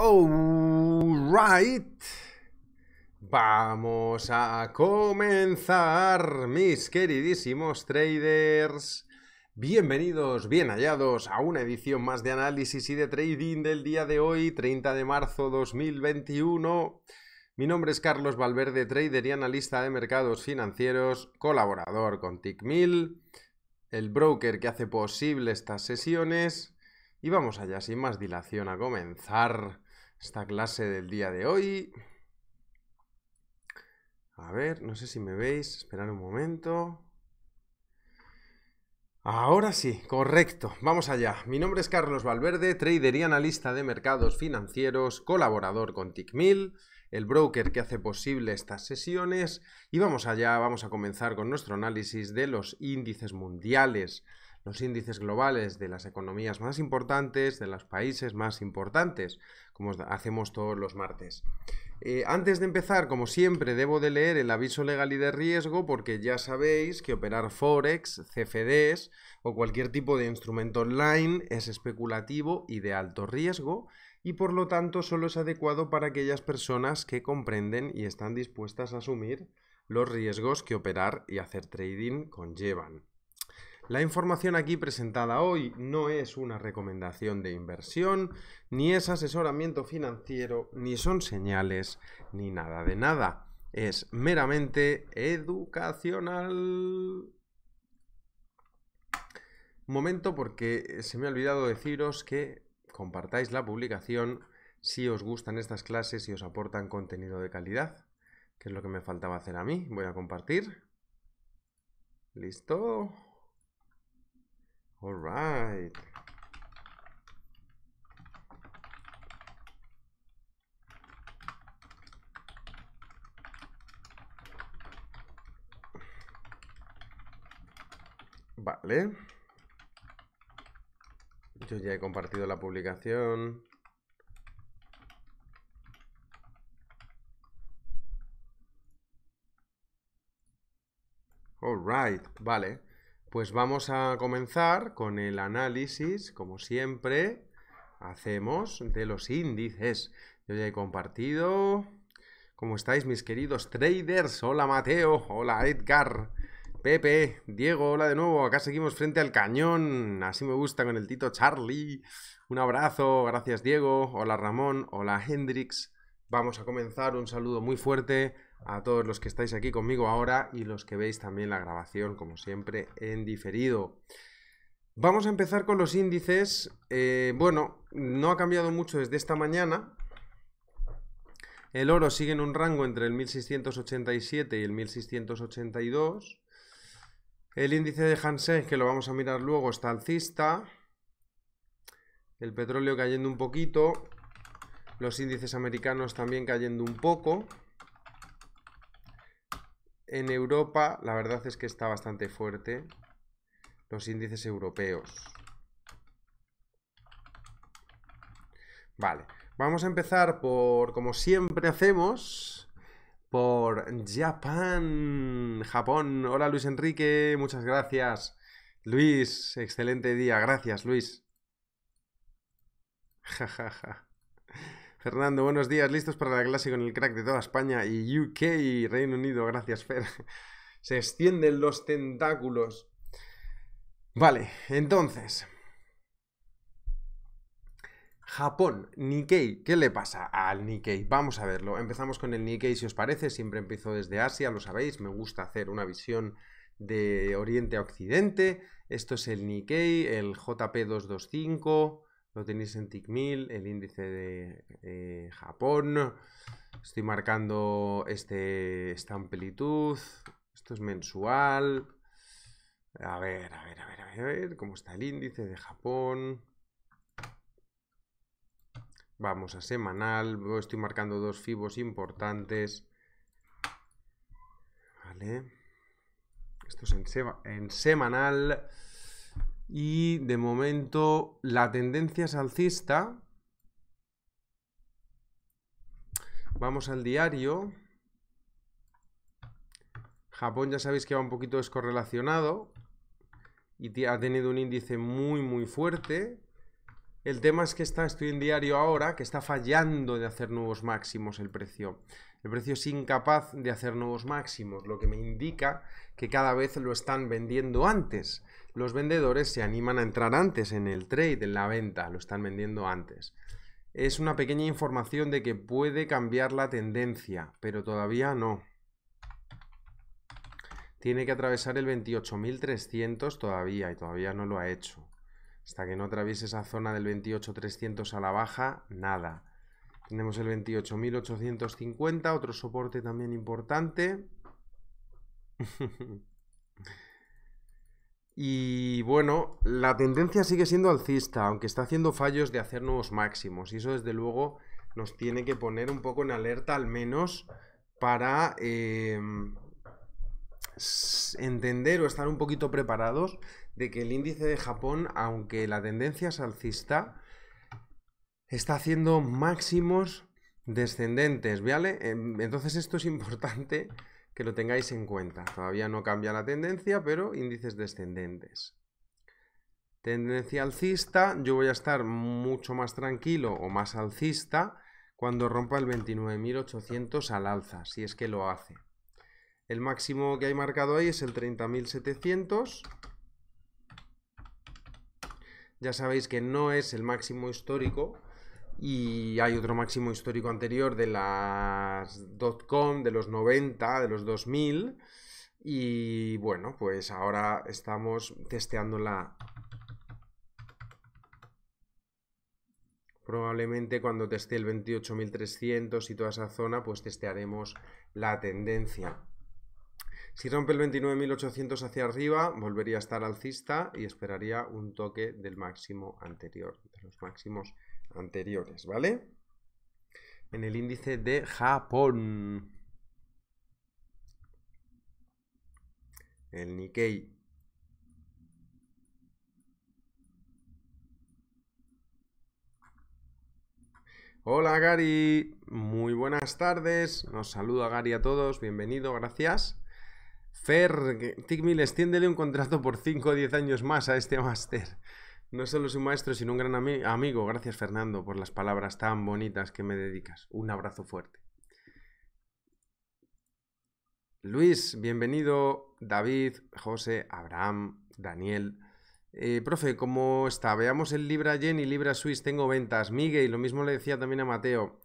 right! Vamos a comenzar, mis queridísimos traders. Bienvenidos, bien hallados a una edición más de análisis y de trading del día de hoy, 30 de marzo 2021. Mi nombre es Carlos Valverde, trader y analista de mercados financieros, colaborador con TICMIL, el broker que hace posible estas sesiones. Y vamos allá, sin más dilación, a comenzar esta clase del día de hoy. A ver, no sé si me veis, esperar un momento. Ahora sí, correcto. Vamos allá. Mi nombre es Carlos Valverde, trader y analista de mercados financieros, colaborador con TICMIL, el broker que hace posible estas sesiones. Y vamos allá, vamos a comenzar con nuestro análisis de los índices mundiales, los índices globales de las economías más importantes, de los países más importantes, hacemos todos los martes. Eh, antes de empezar, como siempre, debo de leer el aviso legal y de riesgo porque ya sabéis que operar forex, CFDs o cualquier tipo de instrumento online es especulativo y de alto riesgo y por lo tanto solo es adecuado para aquellas personas que comprenden y están dispuestas a asumir los riesgos que operar y hacer trading conllevan. La información aquí presentada hoy no es una recomendación de inversión, ni es asesoramiento financiero, ni son señales, ni nada de nada. Es meramente educacional. Momento porque se me ha olvidado deciros que compartáis la publicación si os gustan estas clases y os aportan contenido de calidad, que es lo que me faltaba hacer a mí. Voy a compartir. Listo. All right. Vale. Yo ya he compartido la publicación. Alright, vale. Pues vamos a comenzar con el análisis, como siempre, hacemos de los índices. Yo ya he compartido. ¿Cómo estáis, mis queridos traders? Hola, Mateo. Hola, Edgar. Pepe, Diego, hola de nuevo. Acá seguimos frente al cañón. Así me gusta con el Tito Charlie. Un abrazo. Gracias, Diego. Hola, Ramón. Hola, Hendrix. Vamos a comenzar. Un saludo muy fuerte a todos los que estáis aquí conmigo ahora y los que veis también la grabación, como siempre, en diferido. Vamos a empezar con los índices. Eh, bueno, no ha cambiado mucho desde esta mañana. El oro sigue en un rango entre el 1687 y el 1682. El índice de Hansen, que lo vamos a mirar luego, está alcista. El petróleo cayendo un poquito. Los índices americanos también cayendo un poco en Europa, la verdad es que está bastante fuerte los índices europeos. Vale, vamos a empezar por, como siempre hacemos, por Japón, Japón. Hola Luis Enrique, muchas gracias. Luis, excelente día, gracias Luis. Ja, ja, ja. Fernando, buenos días. Listos para la clase con el crack de toda España y UK y Reino Unido. Gracias, Fer. Se extienden los tentáculos. Vale, entonces. Japón, Nikkei, ¿qué le pasa al Nikkei? Vamos a verlo. Empezamos con el Nikkei, si os parece. Siempre empiezo desde Asia, lo sabéis. Me gusta hacer una visión de Oriente a Occidente. Esto es el Nikkei, el JP225. Lo tenéis en TICMIL, el índice de Japón. Estoy marcando este, esta amplitud. Esto es mensual. A ver, a ver, a ver, a ver, cómo está el índice de Japón. Vamos a semanal. Estoy marcando dos fibos importantes. Vale. Esto es en, sema en semanal. Y de momento la tendencia es alcista. Vamos al diario. Japón ya sabéis que va un poquito descorrelacionado y ha tenido un índice muy muy fuerte. El tema es que está, estoy en diario ahora, que está fallando de hacer nuevos máximos el precio. El precio es incapaz de hacer nuevos máximos, lo que me indica que cada vez lo están vendiendo antes. Los vendedores se animan a entrar antes en el trade, en la venta, lo están vendiendo antes. Es una pequeña información de que puede cambiar la tendencia, pero todavía no. Tiene que atravesar el 28.300 todavía y todavía no lo ha hecho. Hasta que no atraviese esa zona del 28.300 a la baja, nada. Tenemos el 28.850, otro soporte también importante. y bueno, la tendencia sigue siendo alcista, aunque está haciendo fallos de hacer nuevos máximos. Y eso desde luego nos tiene que poner un poco en alerta al menos para em, entender o estar un poquito preparados de que el índice de Japón, aunque la tendencia es alcista, está haciendo máximos descendentes, ¿vale? Em, entonces esto es importante que lo tengáis en cuenta. Todavía no cambia la tendencia, pero índices descendentes. Tendencia alcista, yo voy a estar mucho más tranquilo o más alcista cuando rompa el 29.800 al alza, si es que lo hace. El máximo que hay marcado ahí es el 30.700. Ya sabéis que no es el máximo histórico, y hay otro máximo histórico anterior de las .com, de los 90, de los 2000. Y bueno, pues ahora estamos testeando la... Probablemente cuando teste el 28.300 y toda esa zona, pues testearemos la tendencia. Si rompe el 29.800 hacia arriba, volvería a estar alcista y esperaría un toque del máximo anterior, de los máximos anteriores, ¿vale? En el índice de Japón. El Nikkei. Hola Gary, muy buenas tardes. Nos saluda Gary a todos, bienvenido, gracias. Fer, Tickmill, extiéndele un contrato por 5 o 10 años más a este máster. No solo es un maestro, sino un gran amigo. Gracias, Fernando, por las palabras tan bonitas que me dedicas. Un abrazo fuerte. Luis, bienvenido. David, José, Abraham, Daniel. Eh, profe, ¿cómo está? Veamos el Libra Yen y Libra Swiss. Tengo ventas. Miguel, lo mismo le decía también a Mateo.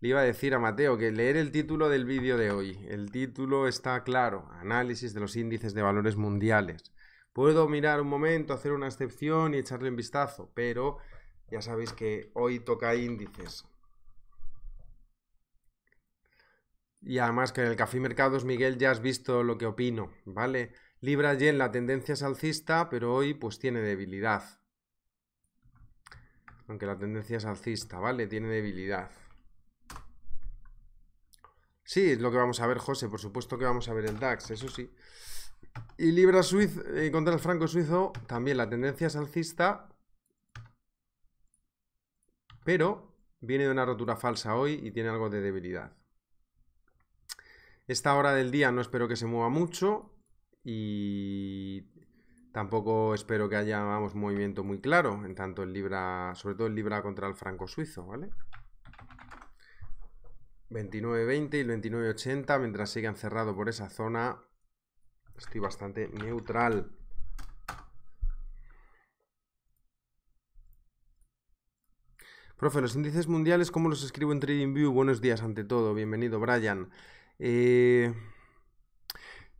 Le iba a decir a Mateo que leer el título del vídeo de hoy. El título está claro. Análisis de los índices de valores mundiales. Puedo mirar un momento, hacer una excepción y echarle un vistazo, pero ya sabéis que hoy toca índices. Y además que en el Café Mercados, Miguel, ya has visto lo que opino, ¿vale? Libra Yen, la tendencia es alcista, pero hoy pues tiene debilidad. Aunque la tendencia es alcista, ¿vale? Tiene debilidad. Sí, es lo que vamos a ver, José. Por supuesto que vamos a ver el DAX, eso sí. Y Libra eh, contra el franco suizo, también la tendencia es alcista, pero viene de una rotura falsa hoy y tiene algo de debilidad. Esta hora del día no espero que se mueva mucho y tampoco espero que haya, vamos, movimiento muy claro, en tanto el Libra, sobre todo el Libra contra el franco suizo, ¿vale? 29.20 y el 29.80, mientras sigan cerrado por esa zona, estoy bastante neutral. Profe, los índices mundiales, ¿cómo los escribo en TradingView? Buenos días ante todo, bienvenido Brian. Eh,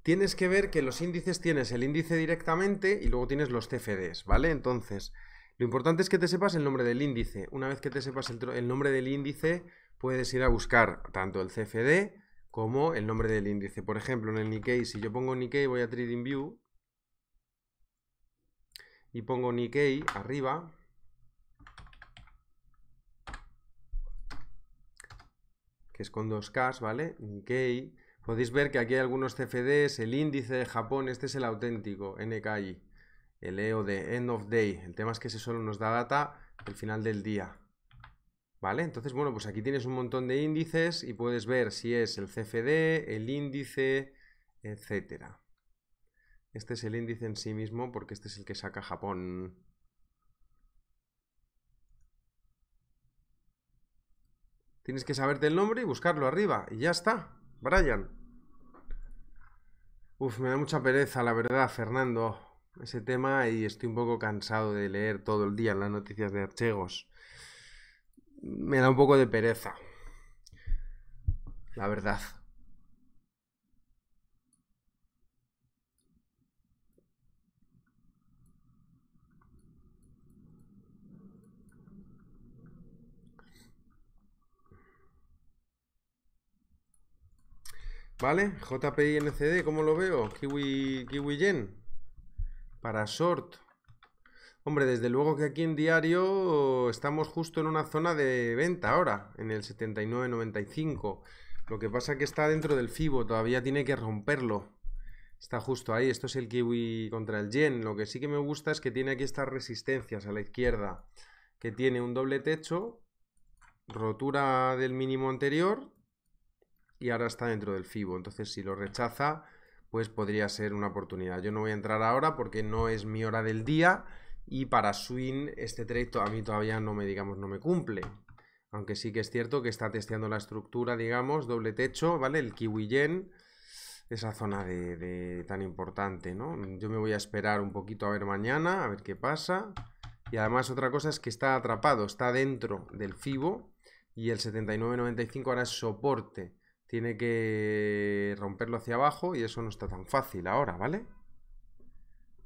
tienes que ver que los índices tienes el índice directamente y luego tienes los CFDs, ¿vale? Entonces, lo importante es que te sepas el nombre del índice. Una vez que te sepas el nombre del índice, puedes ir a buscar tanto el CFD como el nombre del índice. Por ejemplo, en el Nikkei, si yo pongo Nikkei, voy a TradingView y pongo Nikkei arriba. Que es con dos Ks, ¿vale? Nikkei. Podéis ver que aquí hay algunos CFDs, el índice de Japón, este es el auténtico, NKI, el EOD, End of Day. El tema es que ese solo nos da data el final del día. ¿Vale? Entonces, bueno, pues aquí tienes un montón de índices y puedes ver si es el CFD, el índice, etcétera. Este es el índice en sí mismo porque este es el que saca Japón. Tienes que saberte el nombre y buscarlo arriba. Y ya está, Brian. Uf, me da mucha pereza, la verdad, Fernando, ese tema y estoy un poco cansado de leer todo el día las noticias de archivos me da un poco de pereza. La verdad. ¿Vale? JPINCD, ¿cómo lo veo? Kiwi, Kiwi Yen. Para Sort Hombre, desde luego que aquí en diario estamos justo en una zona de venta ahora, en el 79.95. Lo que pasa que está dentro del FIBO, todavía tiene que romperlo. Está justo ahí, esto es el kiwi contra el yen. Lo que sí que me gusta es que tiene aquí estas resistencias a la izquierda, que tiene un doble techo, rotura del mínimo anterior y ahora está dentro del FIBO. Entonces, si lo rechaza, pues podría ser una oportunidad. Yo no voy a entrar ahora porque no es mi hora del día y para swing, este trayecto a mí todavía no me, digamos, no me cumple. Aunque sí que es cierto que está testeando la estructura, digamos, doble techo, ¿vale? El kiwi yen, esa zona de, tan importante, ¿no? Yo me voy a esperar un poquito a ver mañana, a ver qué pasa. Y además otra cosa es que está atrapado, está dentro del FIBO y el 79.95 ahora es soporte. Tiene que romperlo hacia abajo y eso no está tan fácil ahora, ¿vale?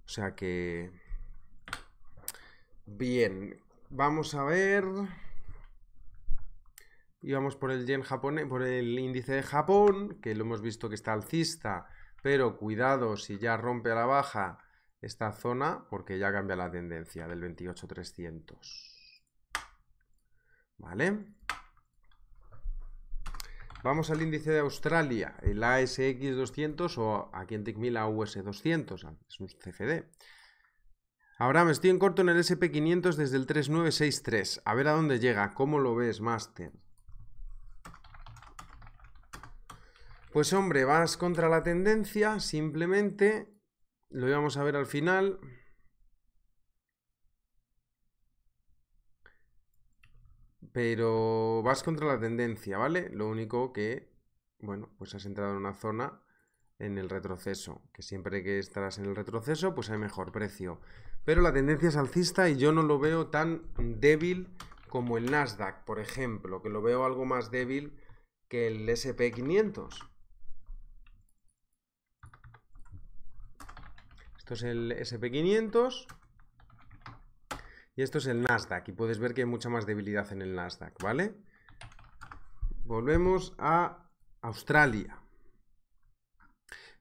O sea que... Bien, vamos a ver. Y vamos por el por el índice de Japón, que lo hemos visto que está alcista, pero cuidado si ya rompe a la baja esta zona, porque ya cambia la tendencia del 28300. ¿Vale? Vamos al índice de Australia, el ASX 200 o aquí en TICMIL AUS 200, es un CFD me estoy en corto en el SP500 desde el 3963. A ver a dónde llega. ¿Cómo lo ves, Master? Pues hombre, vas contra la tendencia, simplemente. Lo íbamos a ver al final. Pero vas contra la tendencia, ¿vale? Lo único que, bueno, pues has entrado en una zona en el retroceso, que siempre que estarás en el retroceso, pues hay mejor precio pero la tendencia es alcista y yo no lo veo tan débil como el Nasdaq, por ejemplo, que lo veo algo más débil que el SP500. Esto es el SP500 y esto es el Nasdaq. Y puedes ver que hay mucha más debilidad en el Nasdaq, ¿vale? Volvemos a Australia.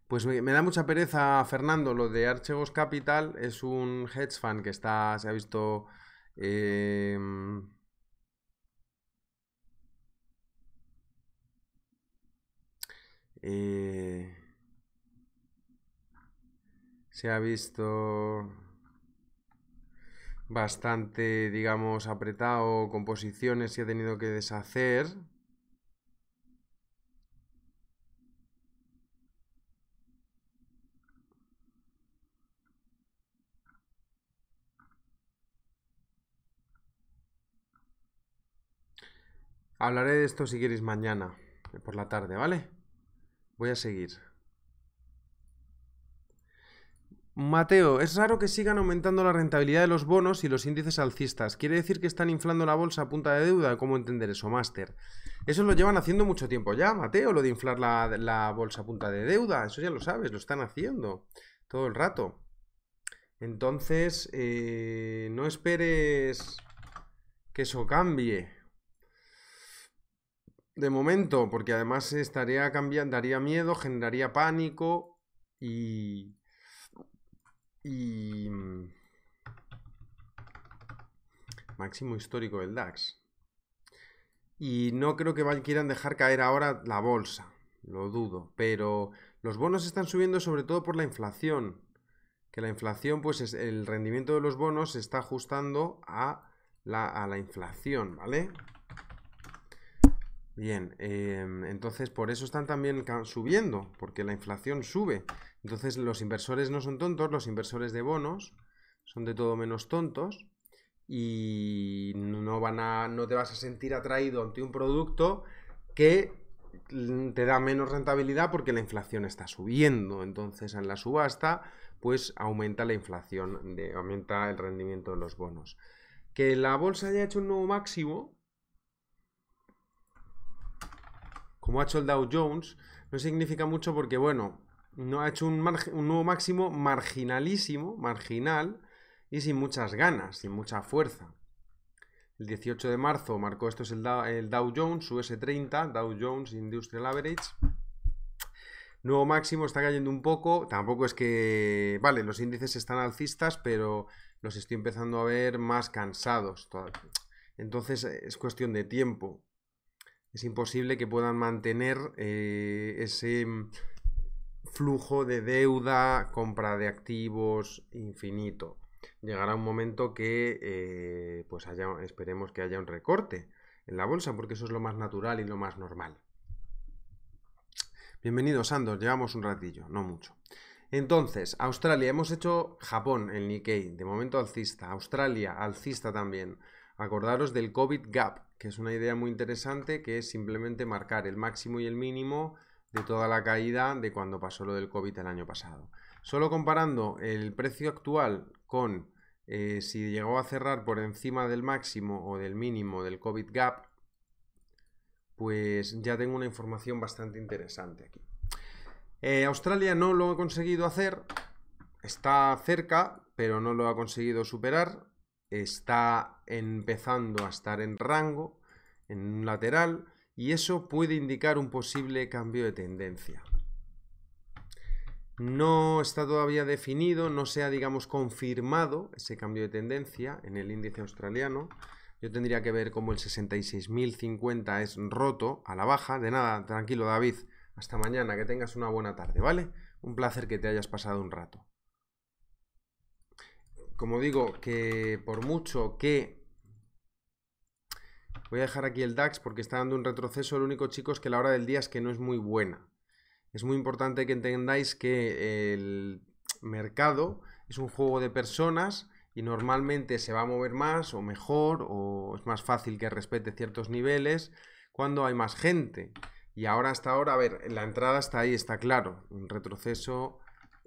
Pues me, da mucha pereza, Fernando, lo de Archegos Capital. Es un hedge fund que está, se ha visto... Em, eh, se ha visto bastante, digamos, apretado con posiciones y ha tenido que deshacer. Hablaré de esto si queréis mañana, eh, por la tarde, ¿vale? Voy a seguir. Mateo, es raro que sigan aumentando la rentabilidad de los bonos y los índices alcistas. Quiere decir que están inflando la bolsa a punta de deuda. ¿Cómo entender eso, máster? Eso lo llevan haciendo mucho tiempo ya, Mateo, lo de inflar la, bolsa a punta de deuda. Eso ya lo sabes, lo están haciendo todo el rato. Entonces, eh, no esperes que eso cambie. De momento, porque además estaría cambiando, daría miedo, generaría pánico y. Mm, máximo histórico del DAX. Y no creo que quieran dejar caer ahora la bolsa. Lo dudo. Pero los bonos están subiendo sobre todo por la inflación. Que la inflación, pues es, el rendimiento de los bonos se está ajustando a la, a la inflación, ¿vale? Bien, em, entonces por eso están también subiendo, porque la inflación sube. Entonces los inversores no son tontos, los inversores de bonos son de todo menos tontos y no, van a, no te vas a sentir atraído ante un producto que te da menos rentabilidad porque la inflación está subiendo. Entonces en la subasta pues aumenta la inflación, de, aumenta el rendimiento de los bonos. Que la bolsa haya hecho un nuevo máximo, como ha hecho el Dow Jones, no significa mucho porque, bueno, no ha hecho un, nuevo máximo marginalísimo, marginal, y sin muchas ganas, sin mucha fuerza. El 18 de marzo marcó, esto es el Dow, Jones, us 30 Dow Jones Industrial Average. Nuevo máximo está cayendo un poco, tampoco es que, vale, los índices están alcistas, pero los estoy empezando a ver más cansados. Entonces es cuestión de tiempo es imposible que puedan mantener eh, ese mm, flujo de deuda, compra de activos infinito. Llegará un momento que eh, pues esperemos que haya un recorte en la bolsa, porque eso es lo más natural y lo más normal. Bienvenido, Sandor, llevamos un ratillo, no mucho. Entonces, Australia, hemos hecho Japón, el Nikkei, de momento alcista, Australia, alcista también. Acordaros del COVID Gap, que es una idea muy interesante, que es simplemente marcar el máximo y el mínimo de toda la caída de cuando pasó lo del COVID el año pasado. Solo comparando el precio actual con eh, si llegó a cerrar por encima del máximo o del mínimo del COVID gap, pues ya tengo una información bastante interesante aquí. Eh, Australia no lo ha conseguido hacer, está cerca, pero no lo ha conseguido superar está empezando a estar en rango, en un lateral, y eso puede indicar un posible cambio de tendencia. No está todavía definido, no se ha, digamos, confirmado ese cambio de tendencia en el índice australiano. Yo tendría que ver cómo el 66.050 es roto a la baja. De nada, tranquilo David, hasta mañana, que tengas una buena tarde, ¿vale? Un placer que te hayas pasado un rato como digo, que por mucho que... Voy a dejar aquí el DAX porque está dando un retroceso. Lo único, chicos, que la hora del día es que no es muy buena. Es muy importante que entendáis que el mercado es un juego de personas y normalmente se va a mover más o mejor o es más fácil que respete ciertos niveles cuando hay más gente. Y ahora hasta ahora, a ver, la entrada está ahí, está claro. Un retroceso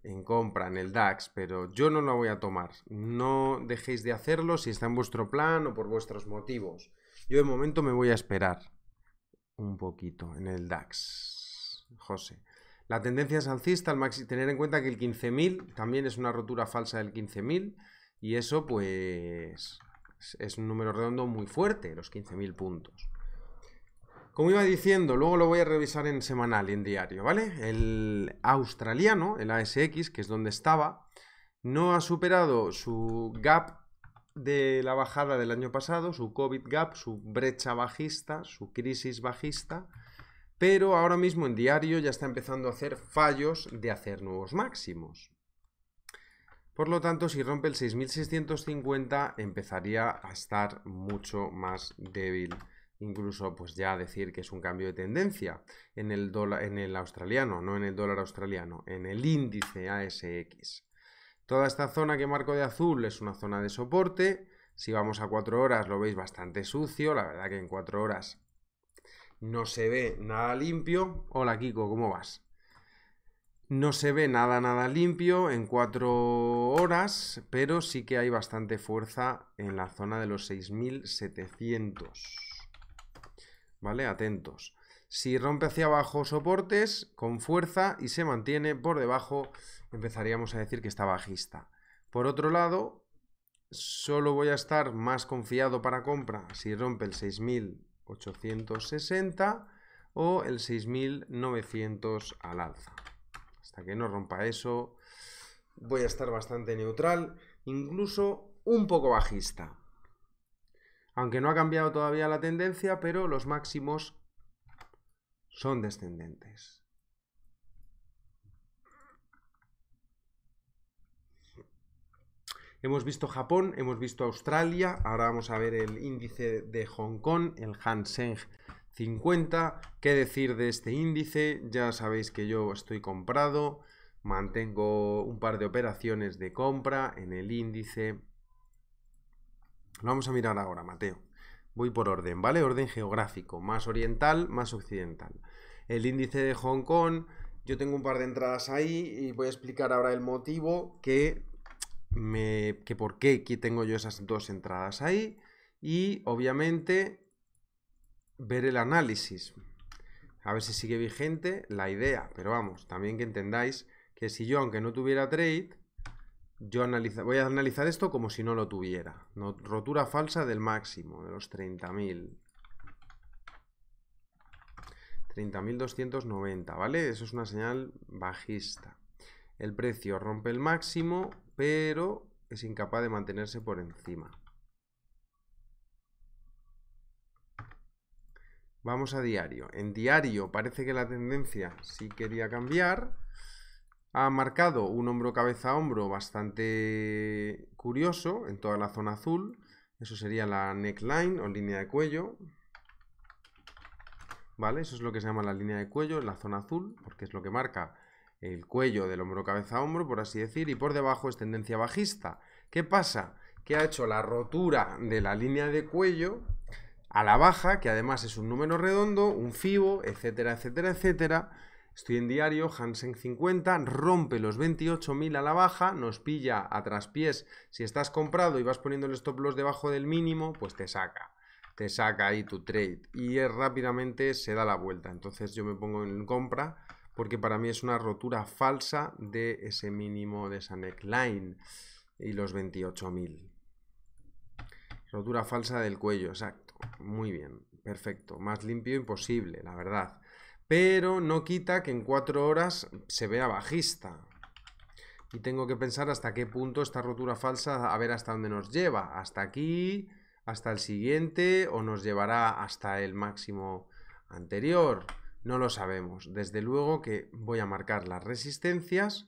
en compra en el DAX, pero yo no la voy a tomar. No dejéis de hacerlo si está en vuestro plan o por vuestros motivos. Yo de momento me voy a esperar un poquito en el DAX, José. La tendencia es alcista, al máximo, tener en cuenta que el 15.000 también es una rotura falsa del 15.000 y eso pues es un número redondo muy fuerte, los 15.000 puntos. Como iba diciendo, luego lo voy a revisar en semanal y en diario, ¿vale? El australiano, el ASX, que es donde estaba, no ha superado su gap de la bajada del año pasado, su COVID gap, su brecha bajista, su crisis bajista, pero ahora mismo en diario ya está empezando a hacer fallos de hacer nuevos máximos. Por lo tanto, si rompe el 6650 empezaría a estar mucho más débil incluso pues ya decir que es un cambio de tendencia en el, dólar, en el australiano, no en el dólar australiano, en el índice ASX. Toda esta zona que marco de azul es una zona de soporte. Si vamos a 4 horas lo veis bastante sucio, la verdad que en 4 horas no se ve nada limpio. Hola Kiko, ¿cómo vas? No se ve nada, nada limpio en 4 horas, pero sí que hay bastante fuerza en la zona de los 6700. ¿vale? Atentos. Si rompe hacia abajo soportes con fuerza y se mantiene por debajo, empezaríamos a decir que está bajista. Por otro lado, solo voy a estar más confiado para compra si rompe el 6860 o el 6900 al alza. Hasta que no rompa eso, voy a estar bastante neutral, incluso un poco bajista aunque no ha cambiado todavía la tendencia, pero los máximos son descendentes. Hemos visto Japón, hemos visto Australia, ahora vamos a ver el índice de Hong Kong, el Hanseng 50. ¿Qué decir de este índice? Ya sabéis que yo estoy comprado, mantengo un par de operaciones de compra en el índice lo vamos a mirar ahora, Mateo. Voy por orden, ¿vale? Orden geográfico, más oriental, más occidental. El índice de Hong Kong, yo tengo un par de entradas ahí y voy a explicar ahora el motivo que me, que por qué aquí tengo yo esas dos entradas ahí y obviamente ver el análisis. A ver si sigue vigente la idea, pero vamos, también que entendáis que si yo, aunque no tuviera trade, yo voy a analizar esto como si no lo tuviera. rotura falsa del máximo, de los 30.000. 30.290, ¿vale? Eso es una señal bajista. El precio rompe el máximo, pero es incapaz de mantenerse por encima. Vamos a diario. En diario parece que la tendencia sí quería cambiar ha marcado un hombro cabeza hombro bastante curioso en toda la zona azul. Eso sería la neckline o línea de cuello. ¿Vale? Eso es lo que se llama la línea de cuello, en la zona azul, porque es lo que marca el cuello del hombro cabeza hombro, por así decir, y por debajo es tendencia bajista. ¿Qué pasa? Que ha hecho la rotura de la línea de cuello a la baja, que además es un número redondo, un fibo, etcétera, etcétera, etcétera Estoy en diario, Hansen 50, rompe los 28.000 a la baja, nos pilla a traspiés. Si estás comprado y vas poniendo el stop loss debajo del mínimo, pues te saca. Te saca ahí tu trade y rápidamente se da la vuelta. Entonces yo me pongo en compra porque para mí es una rotura falsa de ese mínimo, de esa neckline y los 28.000. Rotura falsa del cuello, exacto. Muy bien, perfecto. Más limpio imposible, la verdad. Pero no quita que en cuatro horas se vea bajista. Y tengo que pensar hasta qué punto esta rotura falsa, a ver hasta dónde nos lleva. Hasta aquí, hasta el siguiente, o nos llevará hasta el máximo anterior. No lo sabemos. Desde luego que voy a marcar las resistencias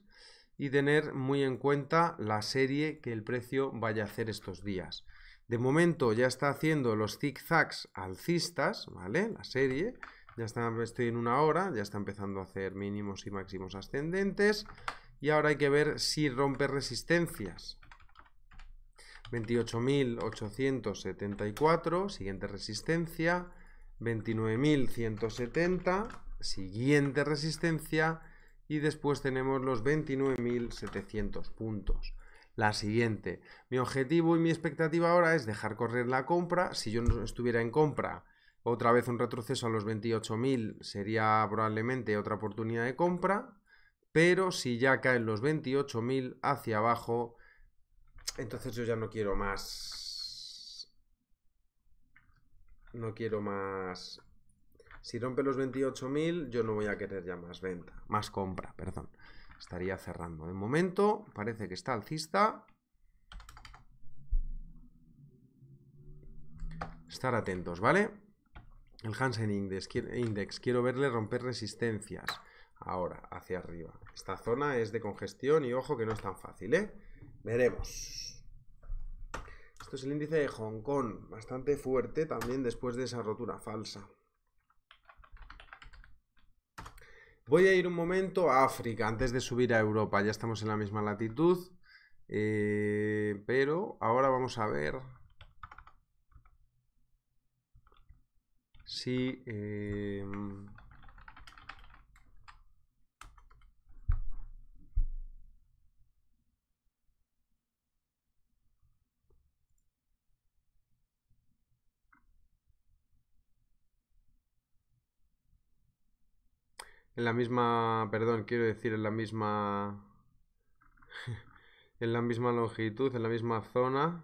y tener muy en cuenta la serie que el precio vaya a hacer estos días. De momento ya está haciendo los zigzags alcistas, ¿vale? La serie. Ya estoy en una hora, ya está empezando a hacer mínimos y máximos ascendentes. Y ahora hay que ver si rompe resistencias. 28.874, siguiente resistencia. 29.170, siguiente resistencia. Y después tenemos los 29.700 puntos. La siguiente. Mi objetivo y mi expectativa ahora es dejar correr la compra. Si yo no estuviera en compra, otra vez un retroceso a los 28.000 sería probablemente otra oportunidad de compra, pero si ya caen los 28.000 hacia abajo, entonces yo ya no quiero más. No quiero más. Si rompe los 28.000, yo no voy a querer ya más venta, más compra, perdón. Estaría cerrando. De momento, parece que está alcista. Estar atentos, ¿vale? El Hansen Index, quiero verle romper resistencias. Ahora, hacia arriba. Esta zona es de congestión y ojo que no es tan fácil, ¿eh? Veremos. Esto es el índice de Hong Kong, bastante fuerte también después de esa rotura falsa. Voy a ir un momento a África antes de subir a Europa. Ya estamos en la misma latitud. Eh, pero ahora vamos a ver Sí, em, en la misma, perdón, quiero decir en la misma en la misma longitud, en la misma zona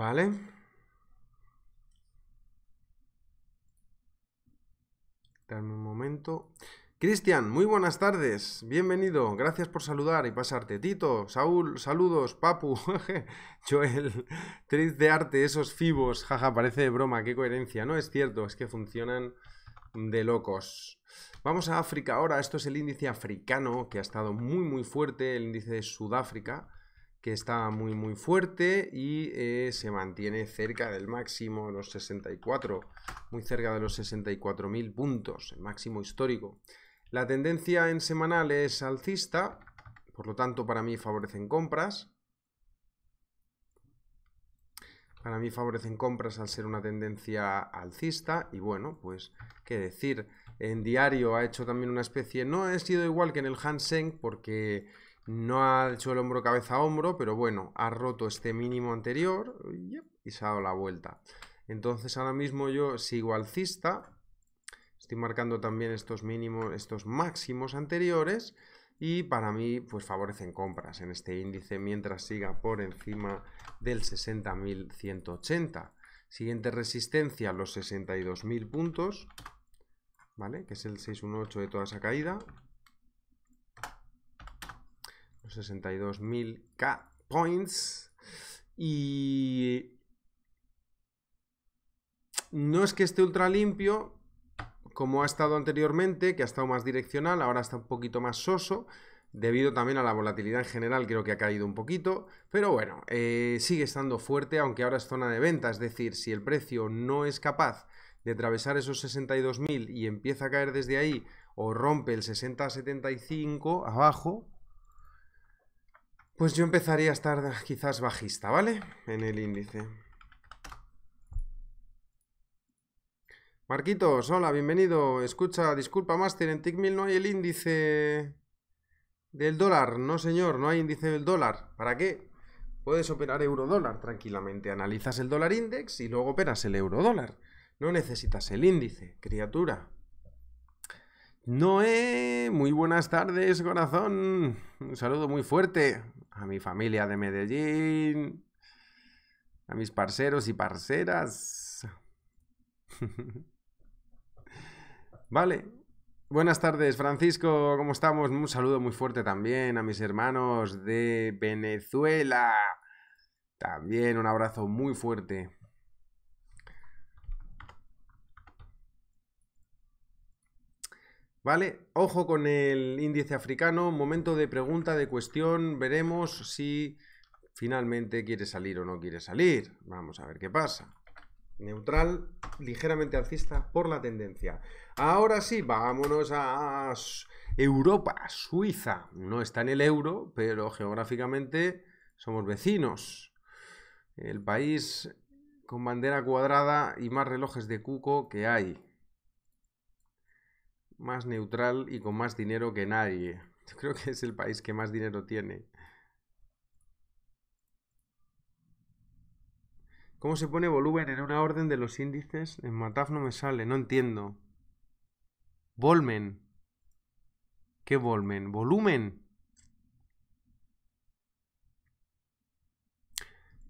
¿Vale? Dame un momento. Cristian, muy buenas tardes, bienvenido, gracias por saludar y pasarte. Tito, Saúl, saludos, Papu, Joel, Triz de Arte, esos fibos, jaja, parece de broma, qué coherencia, no es cierto, es que funcionan de locos. Vamos a África ahora, esto es el índice africano que ha estado muy muy fuerte, el índice de Sudáfrica, que está muy muy fuerte y eh, se mantiene cerca del máximo, los 64, muy cerca de los 64.000 puntos, el máximo histórico. La tendencia en semanal es alcista, por lo tanto para mí favorecen compras. Para mí favorecen compras al ser una tendencia alcista y bueno, pues qué decir, en diario ha hecho también una especie, no ha sido igual que en el Hansen porque no ha hecho el hombro cabeza a hombro, pero bueno, ha roto este mínimo anterior y se ha dado la vuelta. Entonces ahora mismo yo sigo alcista, estoy marcando también estos mínimos, estos máximos anteriores y para mí pues favorecen compras en este índice mientras siga por encima del 60.180. Siguiente resistencia los 62.000 puntos, ¿vale? Que es el 618 de toda esa caída. 62.000k points. Y no es que esté ultra limpio, como ha estado anteriormente, que ha estado más direccional, ahora está un poquito más soso, debido también a la volatilidad en general, creo que ha caído un poquito, pero bueno, eh, sigue estando fuerte, aunque ahora es zona de venta, es decir, si el precio no es capaz de atravesar esos 62.000 y empieza a caer desde ahí, o rompe el 60-75 abajo, pues yo empezaría a estar quizás bajista, ¿vale? En el índice. Marquitos, hola, bienvenido. Escucha, disculpa, Master, en TICMIL no hay el índice del dólar. No, señor, no hay índice del dólar. ¿Para qué? Puedes operar euro-dólar tranquilamente. Analizas el dólar index y luego operas el euro-dólar. No necesitas el índice, criatura. Noé, muy buenas tardes, corazón. Un saludo muy fuerte a mi familia de Medellín, a mis parceros y parceras. vale. Buenas tardes, Francisco. ¿Cómo estamos? Un saludo muy fuerte también a mis hermanos de Venezuela. También un abrazo muy fuerte. ¿Vale? Ojo con el índice africano, momento de pregunta, de cuestión, veremos si finalmente quiere salir o no quiere salir. Vamos a ver qué pasa. Neutral, ligeramente alcista por la tendencia. Ahora sí, vámonos a Europa, Suiza. No está en el euro, pero geográficamente somos vecinos. El país con bandera cuadrada y más relojes de cuco que hay más neutral y con más dinero que nadie. Yo creo que es el país que más dinero tiene. ¿Cómo se pone volumen en una orden de los índices? En Mataf no me sale, no entiendo. Volumen. ¿Qué volumen? ¿Volumen?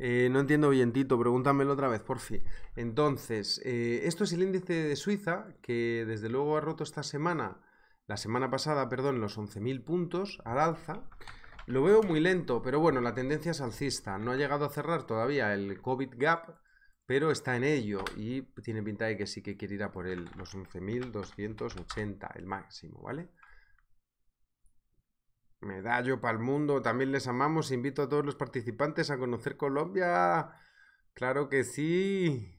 Eh, no entiendo bien, Tito, pregúntamelo otra vez, por fin. Entonces, eh, esto es el índice de Suiza, que desde luego ha roto esta semana, la semana pasada, perdón, los 11.000 puntos al alza. Lo veo muy lento, pero bueno, la tendencia es alcista. No ha llegado a cerrar todavía el COVID gap, pero está en ello y tiene pinta de que sí que quiere ir a por él, los 11.280, el máximo, ¿vale? Medallo para el mundo, también les amamos. Invito a todos los participantes a conocer Colombia. Claro que sí.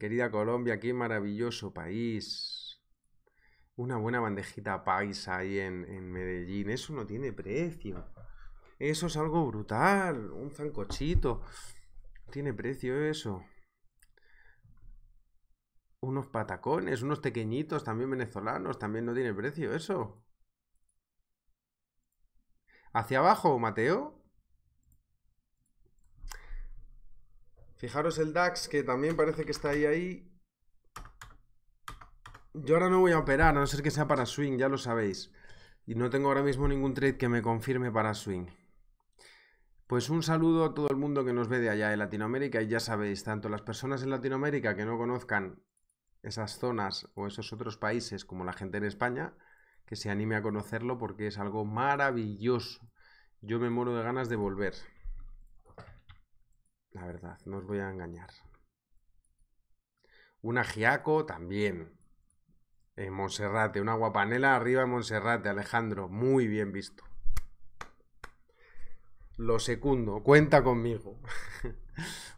Querida Colombia, qué maravilloso país. Una buena bandejita paisa ahí en, en, Medellín. Eso no tiene precio. Eso es algo brutal. Un zancochito. Tiene precio eso. Unos patacones, unos pequeñitos también venezolanos. También no tiene precio eso. Hacia abajo, Mateo. Fijaros el DAX, que también parece que está ahí, ahí. Yo ahora no voy a operar, a no ser que sea para swing, ya lo sabéis. Y no tengo ahora mismo ningún trade que me confirme para swing. Pues un saludo a todo el mundo que nos ve de allá de Latinoamérica y ya sabéis, tanto las personas en Latinoamérica que no conozcan esas zonas o esos otros países como la gente en España, que se anime a conocerlo porque es algo maravilloso. Yo me muero de ganas de volver. La verdad, no os voy a engañar. Un agiaco también. En eh, Monserrate, una guapanela arriba en Monserrate, Alejandro. Muy bien visto. Lo segundo, cuenta conmigo.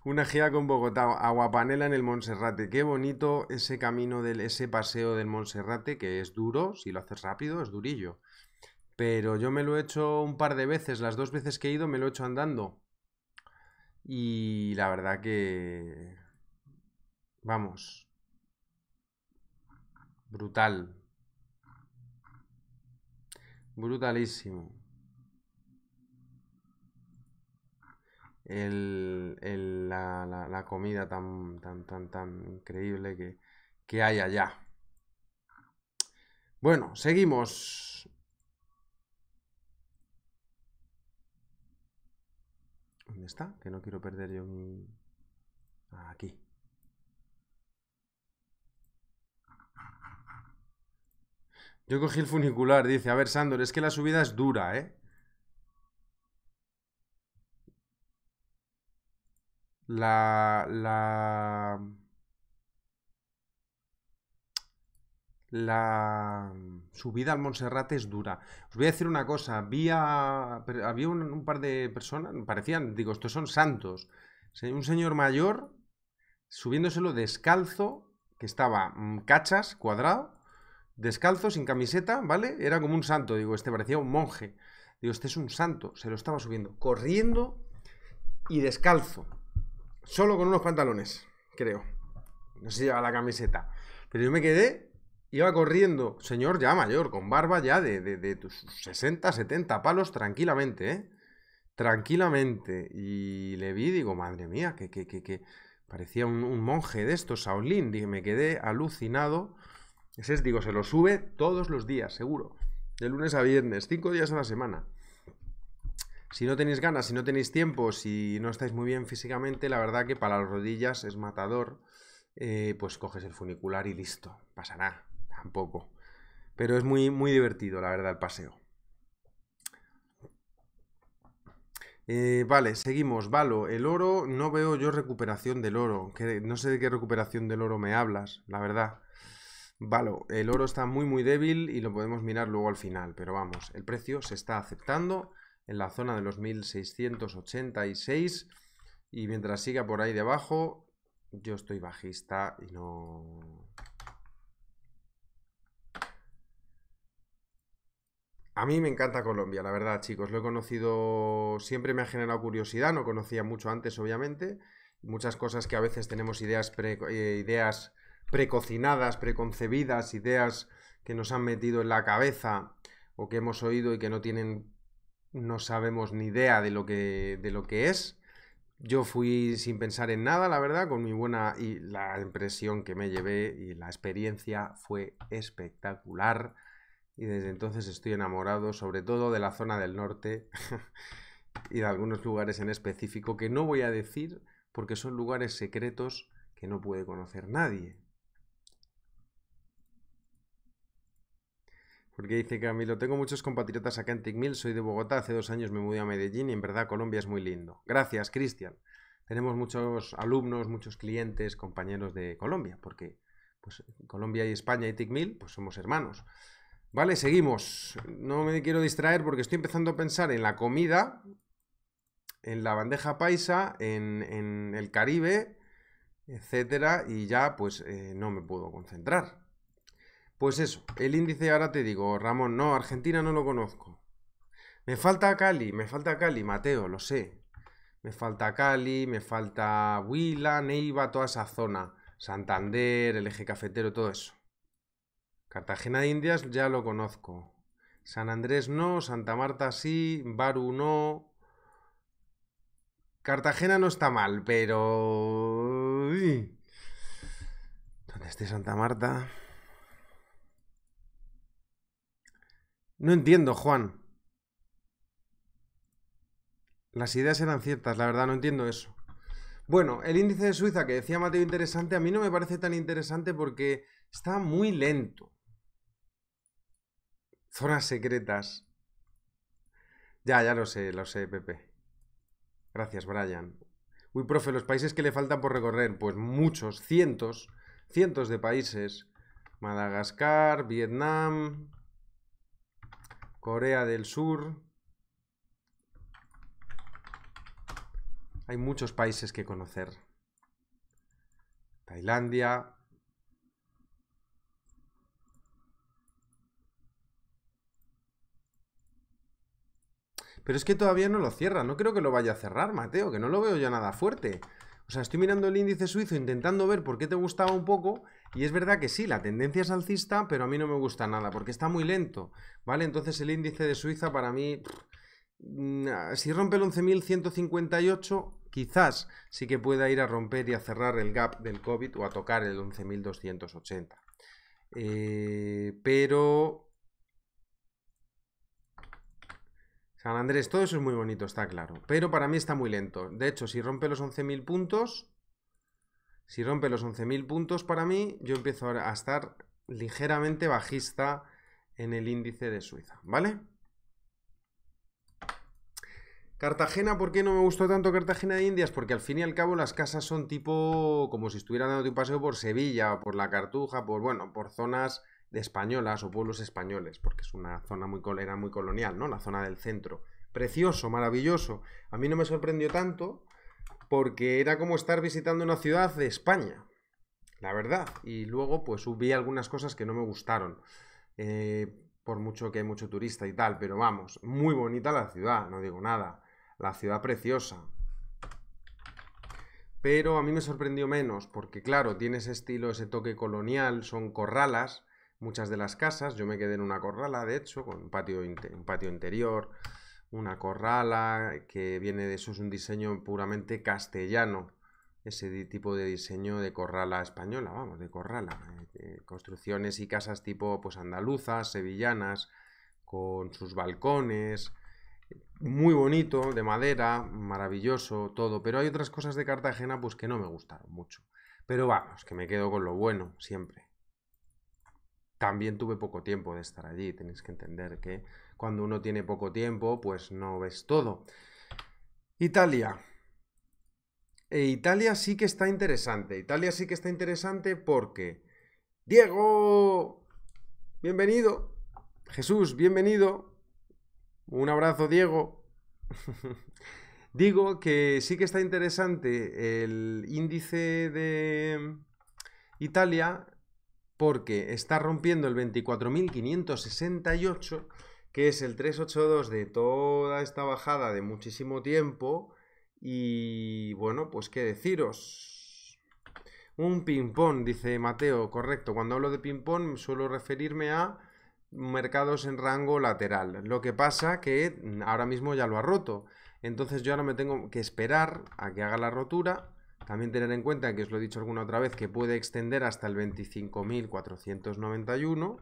Una gira con Bogotá, Aguapanela en el Monserrate. Qué bonito ese camino del, ese paseo del Monserrate, que es duro, si lo haces rápido, es durillo. Pero yo me lo he hecho un par de veces, las dos veces que he ido me lo he hecho andando. Y la verdad que. Vamos. Brutal. Brutalísimo. el, la, la, comida tan, tan, tan, tan increíble que, que hay allá. Bueno, seguimos. ¿Dónde está? Que no quiero perder yo mi... Ah, aquí. Yo cogí el funicular, dice. A ver, Sandor, es que la subida es dura, ¿eh? la, la, subida al Montserrat es dura. Os voy a decir una cosa, había, un, un par de personas, parecían, digo, estos son santos, un señor mayor subiéndoselo descalzo, que estaba mm, cachas, cuadrado, descalzo, sin camiseta, ¿vale? Era como un santo, digo, este parecía un monje. Digo, este es un santo, se lo estaba subiendo, corriendo y descalzo. Solo con unos pantalones, creo. No si lleva la camiseta. Pero yo me quedé, iba corriendo, señor ya mayor, con barba ya de, tus 60, 70 palos, tranquilamente, ¿eh? Tranquilamente. Y le vi, digo, madre mía, que, que, que, que... parecía un, monje de estos, Shaolin. Dije, me quedé alucinado. Ese es, digo, se lo sube todos los días, seguro. De lunes a viernes, cinco días a la semana. Si no tenéis ganas, si no tenéis tiempo, si no estáis muy bien físicamente, la verdad que para las rodillas es matador. Eh, pues coges el funicular y listo. Pasará, tampoco. Pero es muy, muy divertido, la verdad, el paseo. Eh, vale, seguimos. Valo, el oro, no veo yo recuperación del oro. Que, no sé de qué recuperación del oro me hablas, la verdad. Valo, el oro está muy muy débil y lo podemos mirar luego al final, pero vamos, el precio se está aceptando en la zona de los 1686 y mientras siga por ahí debajo yo estoy bajista y no... A mí me encanta Colombia, la verdad, chicos. Lo he conocido, siempre me ha generado curiosidad, no conocía mucho antes, obviamente. Muchas cosas que a veces tenemos ideas, eh, ideas precocinadas, preconcebidas, ideas que nos han metido en la cabeza o que hemos oído y que no tienen no sabemos ni idea de lo que, es. Yo fui sin pensar en nada, la verdad, con mi buena y la impresión que me llevé y la experiencia fue espectacular. Y desde entonces estoy enamorado, sobre todo de la zona del norte y de algunos lugares en específico que no voy a decir porque son lugares secretos que no puede conocer nadie. Porque dice Camilo, tengo muchos compatriotas acá en TICMIL, soy de Bogotá, hace dos años me mudé a Medellín y en verdad Colombia es muy lindo. Gracias, Cristian. Tenemos muchos alumnos, muchos clientes, compañeros de Colombia, porque pues, Colombia y España y TICMIL, pues somos hermanos. Vale, seguimos. No me quiero distraer porque estoy empezando a pensar en la comida, en la bandeja paisa, en, el Caribe, etcétera, y ya pues eh, no me puedo concentrar. Pues eso, el índice ahora te digo, Ramón, no, Argentina no lo conozco. Me falta Cali, me falta Cali, Mateo, lo sé. Me falta Cali, me falta Huila, Neiva, toda esa zona. Santander, el eje cafetero, todo eso. Cartagena de Indias ya lo conozco. San Andrés no, Santa Marta sí, Baru no. Cartagena no está mal, pero... ¿Dónde esté Santa Marta? No entiendo, Juan. Las ideas eran ciertas, la verdad, no entiendo eso. Bueno, el índice de Suiza que decía Mateo interesante, a mí no me parece tan interesante porque está muy lento. Zonas secretas. Ya, ya lo sé, lo sé, Pepe. Gracias, Brian. Uy, profe, los países que le faltan por recorrer, pues muchos, cientos, cientos de países. Madagascar, Vietnam, Corea del Sur. Hay muchos países que conocer. Tailandia. Pero es que todavía no lo cierra. No creo que lo vaya a cerrar, Mateo, que no lo veo ya nada fuerte. O sea, estoy mirando el índice suizo intentando ver por qué te gustaba un poco y es verdad que sí, la tendencia es alcista, pero a mí no me gusta nada, porque está muy lento, ¿vale? Entonces el índice de Suiza para mí, mm, ah, si rompe el 11.158, quizás sí que pueda ir a romper y a cerrar el gap del COVID o a tocar el 11.280. Eh, pero... San Andrés, todo eso es muy bonito, está claro. Pero para mí está muy lento. De hecho, si rompe los 11.000 puntos, si rompe los 11.000 puntos para mí, yo empiezo a estar ligeramente bajista en el índice de Suiza, ¿vale? Cartagena, ¿por qué no me gustó tanto Cartagena de Indias? Porque al fin y al cabo las casas son tipo como si estuvieran dando un paseo por Sevilla o por la Cartuja, por bueno, por zonas de españolas o pueblos españoles, porque es una zona muy muy colonial, ¿no? La zona del centro. Precioso, maravilloso. A mí no me sorprendió tanto porque era como estar visitando una ciudad de España, la verdad. Y luego pues subí algunas cosas que no me gustaron. Eh, por mucho que hay mucho turista y tal, pero vamos, muy bonita la ciudad, no digo nada. La ciudad preciosa. Pero a mí me sorprendió menos, porque claro, tiene ese estilo, ese toque colonial, son corralas, muchas de las casas, yo me quedé en una corrala, de hecho, con un patio interior, una corrala que viene de eso, es un diseño puramente castellano, ese tipo de diseño de corrala española, vamos, de corrala, eh, eh, construcciones y casas tipo pues andaluzas, sevillanas, con sus balcones, muy bonito, de madera, maravilloso, todo, pero hay otras cosas de Cartagena pues que no me gustaron mucho. Pero vamos, que me quedo con lo bueno siempre también tuve poco tiempo de estar allí. Tenéis que entender que cuando uno tiene poco tiempo, pues no ves todo. Italia. E Italia sí que está interesante. Italia sí que está interesante porque... Diego, bienvenido. Jesús, bienvenido. Un abrazo, Diego. Digo que sí que está interesante el índice de Italia porque está rompiendo el 24.568, que es el 382 de toda esta bajada de muchísimo tiempo. Y bueno, pues qué deciros. Un ping-pong, dice Mateo, correcto. Cuando hablo de ping-pong suelo referirme a mercados en rango lateral. Lo que pasa que ahora mismo ya lo ha roto. Entonces yo ahora me tengo que esperar a que haga la rotura también tener en cuenta, que os lo he dicho alguna otra vez, que puede extender hasta el 25.491.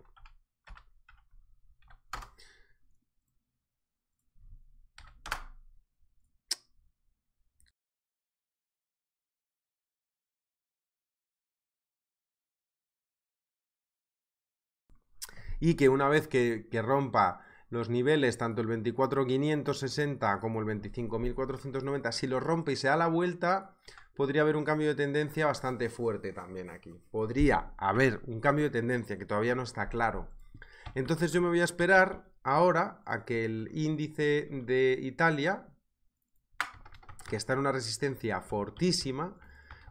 y que una vez que, rompa los niveles, tanto el 24.560 como el 25.490, si lo rompe y se da la vuelta, podría haber un cambio de tendencia bastante fuerte también aquí. Podría haber un cambio de tendencia que todavía no está claro. Entonces yo me voy a esperar ahora a que el índice de Italia, que está en una resistencia fortísima,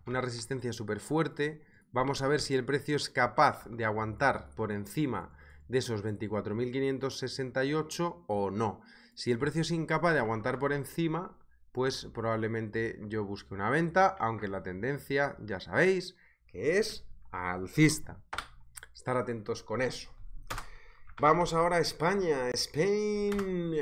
una resistencia súper fuerte, vamos a ver si el precio es capaz de aguantar por encima de esos 24.568 o no. Si el precio es incapaz de aguantar por encima, pues probablemente yo busque una venta, aunque la tendencia, ya sabéis, que es alcista. Estar atentos con eso. Vamos ahora a España, Spain.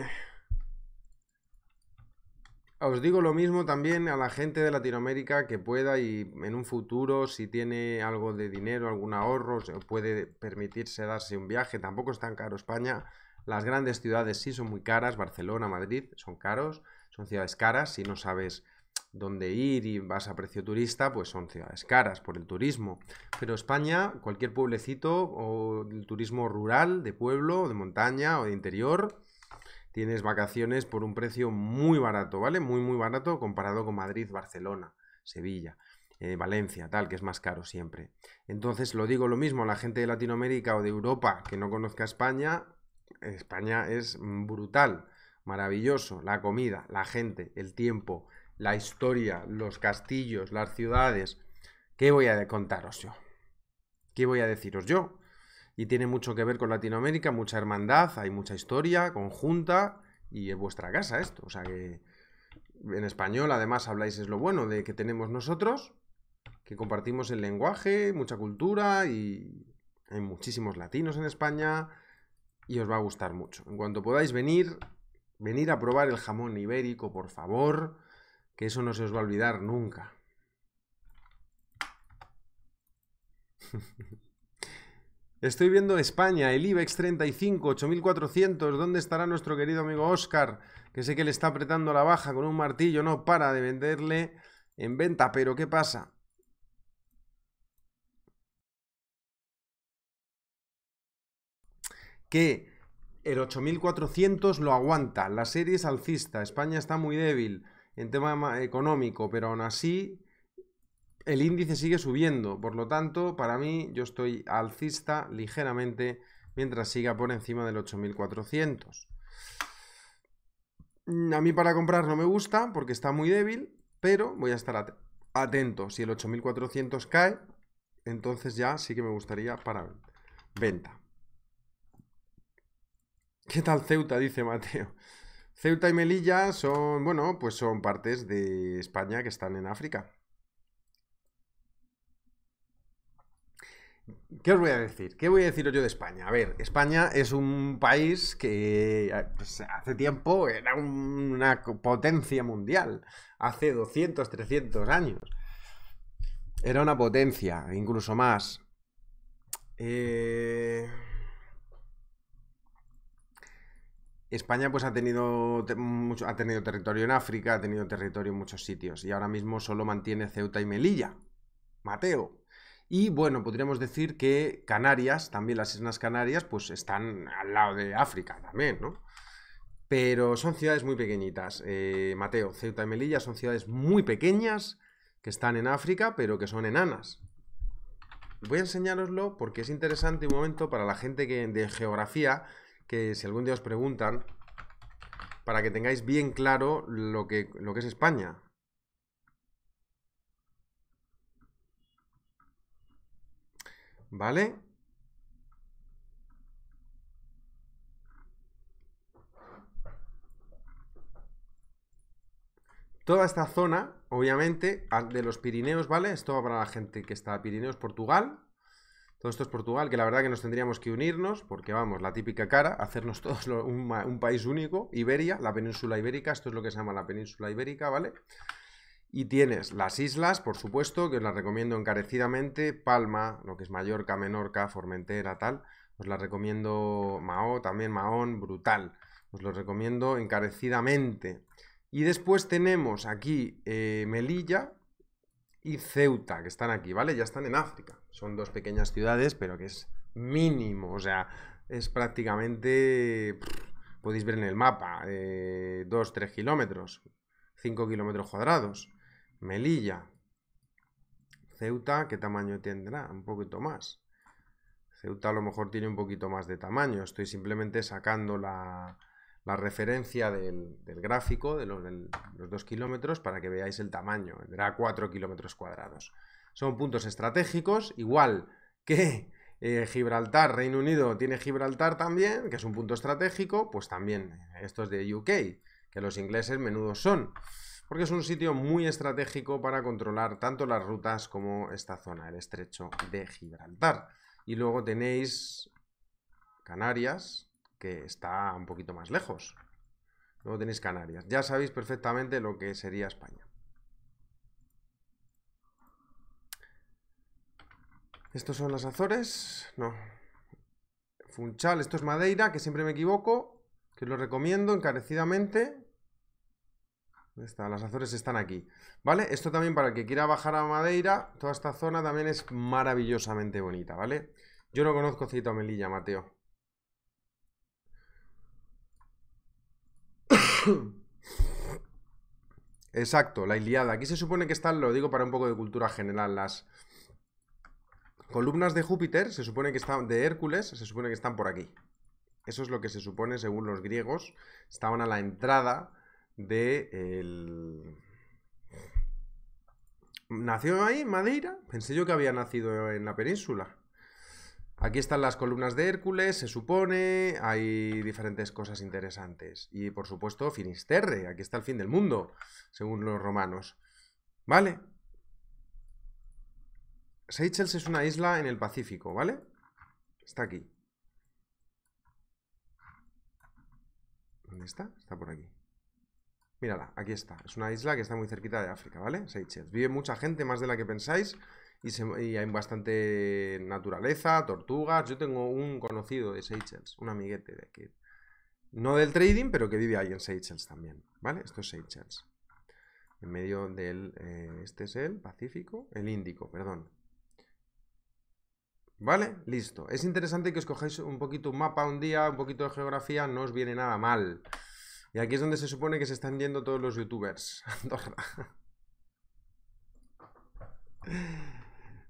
Os digo lo mismo también a la gente de Latinoamérica que pueda y en un futuro, si tiene algo de dinero, algún ahorro, puede permitirse darse un viaje. Tampoco es tan caro España. Las grandes ciudades sí son muy caras, Barcelona, Madrid son caros son ciudades caras, si no sabes dónde ir y vas a precio turista, pues son ciudades caras por el turismo. Pero España, cualquier pueblecito o el turismo rural, de pueblo, de montaña o de interior, tienes vacaciones por un precio muy barato, ¿vale? Muy, muy barato comparado con Madrid, Barcelona, Sevilla. Eh, Valencia, tal, que es más caro siempre. Entonces, lo digo lo mismo, la gente de Latinoamérica o de Europa que no conozca España, España es brutal maravilloso, la comida, la gente, el tiempo, la historia, los castillos, las ciudades. ¿Qué voy a contaros yo? ¿Qué voy a deciros yo? Y tiene mucho que ver con Latinoamérica, mucha hermandad, hay mucha historia conjunta y es vuestra casa esto. O sea que en español además habláis es lo bueno de que tenemos nosotros, que compartimos el lenguaje, mucha cultura y hay muchísimos latinos en España y os va a gustar mucho. En cuanto podáis venir, Venir a probar el jamón ibérico, por favor, que eso no se os va a olvidar nunca. Estoy viendo España, el IBEX 35, 8400. ¿Dónde estará nuestro querido amigo Oscar? Que sé que le está apretando la baja con un martillo, no para de venderle en venta, pero ¿qué pasa? ¿Qué? El 8400 lo aguanta. La serie es alcista. España está muy débil en tema económico, pero aún así el índice sigue subiendo. Por lo tanto, para mí yo estoy alcista ligeramente mientras siga por encima del 8400. Mm, a mí para comprar no me gusta porque está muy débil, pero voy a estar atento. Si el 8400 cae, entonces ya sí que me gustaría para venta. ¿Qué tal Ceuta? Dice Mateo. Ceuta y Melilla son, bueno, pues son partes de España que están en África. ¿Qué os voy a decir? ¿Qué voy a deciros yo de España? A ver, España es un país que pues, hace tiempo era una potencia mundial. Hace 200, 300 años. Era una potencia, incluso más. Eh... España pues ha tenido, ha tenido territorio en África, ha tenido territorio en muchos sitios y ahora mismo solo mantiene Ceuta y Melilla. Mateo. Y bueno, podríamos decir que Canarias, también las Islas Canarias, pues están al lado de África también, ¿no? Pero son ciudades muy pequeñitas. Eh, Mateo, Ceuta y Melilla son ciudades muy pequeñas que están en África, pero que son enanas. Voy a enseñároslo porque es interesante un momento para la gente que, de geografía que si algún día os preguntan, para que tengáis bien claro lo que, lo que es España. ¿Vale? Toda esta zona, obviamente, de los Pirineos, ¿vale? Esto va para la gente que está en Pirineos, Portugal, todo esto es Portugal, que la verdad que nos tendríamos que unirnos, porque vamos, la típica cara, hacernos todos un, país único, Iberia, la península ibérica, esto es lo que se llama la península ibérica, ¿vale? Y tienes las islas, por supuesto, que os las recomiendo encarecidamente, Palma, lo que es Mallorca, Menorca, Formentera, tal, os las recomiendo Mao, también Mahón, brutal, os lo recomiendo encarecidamente. Y después tenemos aquí eh, Melilla, y Ceuta, que están aquí, ¿vale? Ya están en África. Son dos pequeñas ciudades, pero que es mínimo, o sea, es prácticamente, podéis ver en el mapa, 2-3 eh, kilómetros, 5 kilómetros cuadrados. Melilla, Ceuta, ¿qué tamaño tendrá? Un poquito más. Ceuta a lo mejor tiene un poquito más de tamaño, estoy simplemente sacando la, la referencia del, gráfico de los, dos kilómetros para que veáis el tamaño, Verá 4 kilómetros cuadrados. Son puntos estratégicos, igual que eh, Gibraltar, Reino Unido tiene Gibraltar también, que es un punto estratégico, pues también eh, estos de UK, que los ingleses menudos son, porque es un sitio muy estratégico para controlar tanto las rutas como esta zona, el estrecho de Gibraltar. Y luego tenéis Canarias, que está un poquito más lejos. Luego tenéis Canarias. Ya sabéis perfectamente lo que sería España. ¿Estos son las Azores? No. Funchal, esto es Madeira, que siempre me equivoco, que lo recomiendo encarecidamente. Está, las Azores están aquí. ¿Vale? Esto también para el que quiera bajar a Madeira, toda esta zona también es maravillosamente bonita, ¿vale? Yo no conozco Cito Melilla, Mateo. Exacto, la Iliada. Aquí se supone que están, lo digo para un poco de cultura general, las columnas de Júpiter, se supone que están, de Hércules, se supone que están por aquí. Eso es lo que se supone, según los griegos, estaban a la entrada de el... ¿Nació ahí, Madeira? Pensé yo que había nacido en la península. Aquí están las columnas de Hércules, se supone, hay diferentes cosas interesantes. Y por supuesto, Finisterre, aquí está el fin del mundo, según los romanos. ¿Vale? Seychelles es una isla en el Pacífico, ¿vale? Está aquí. ¿Dónde está? Está por aquí. Mírala, aquí está. Es una isla que está muy cerquita de África, ¿vale? Seychelles. Vive mucha gente, más de la que pensáis y, hay bastante naturaleza, tortugas. Yo tengo un conocido de Seychelles, un amiguete de aquí. No del trading, pero que vive ahí en Seychelles también, ¿vale? Esto es Seychelles. En medio del... Eh, este es el Pacífico, el Índico, perdón. ¿Vale? Listo. Es interesante que os cogáis un poquito un mapa un día, un poquito de geografía, no os viene nada mal. Y aquí es donde se supone que se están yendo todos los youtubers. Andorra.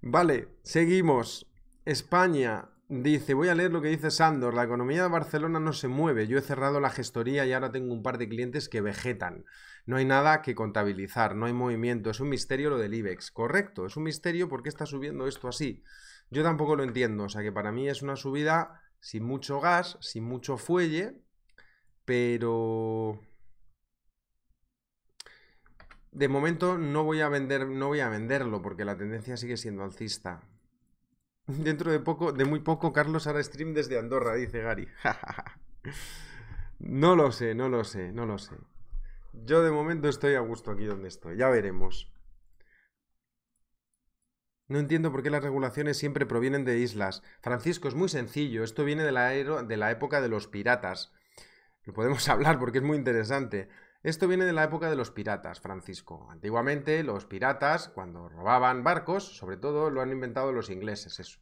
Vale, seguimos. España dice, voy a leer lo que dice Sandor, la economía de Barcelona no se mueve, yo he cerrado la gestoría y ahora tengo un par de clientes que vegetan. No hay nada que contabilizar, no hay movimiento, es un misterio lo del IBEX. Correcto, es un misterio porque está subiendo esto así. Yo tampoco lo entiendo, o sea que para mí es una subida sin mucho gas, sin mucho fuelle, pero de momento no voy a vender, no voy a venderlo porque la tendencia sigue siendo alcista. Dentro de poco, de muy poco, Carlos hará stream desde Andorra, dice Gary. no lo sé, no lo sé, no lo sé. Yo de momento estoy a gusto aquí donde estoy, ya veremos. No entiendo por qué las regulaciones siempre provienen de islas. Francisco, es muy sencillo. Esto viene de la, de la época de los piratas. Lo podemos hablar porque es muy interesante. Esto viene de la época de los piratas, Francisco. Antiguamente los piratas, cuando robaban barcos, sobre todo lo han inventado los ingleses eso.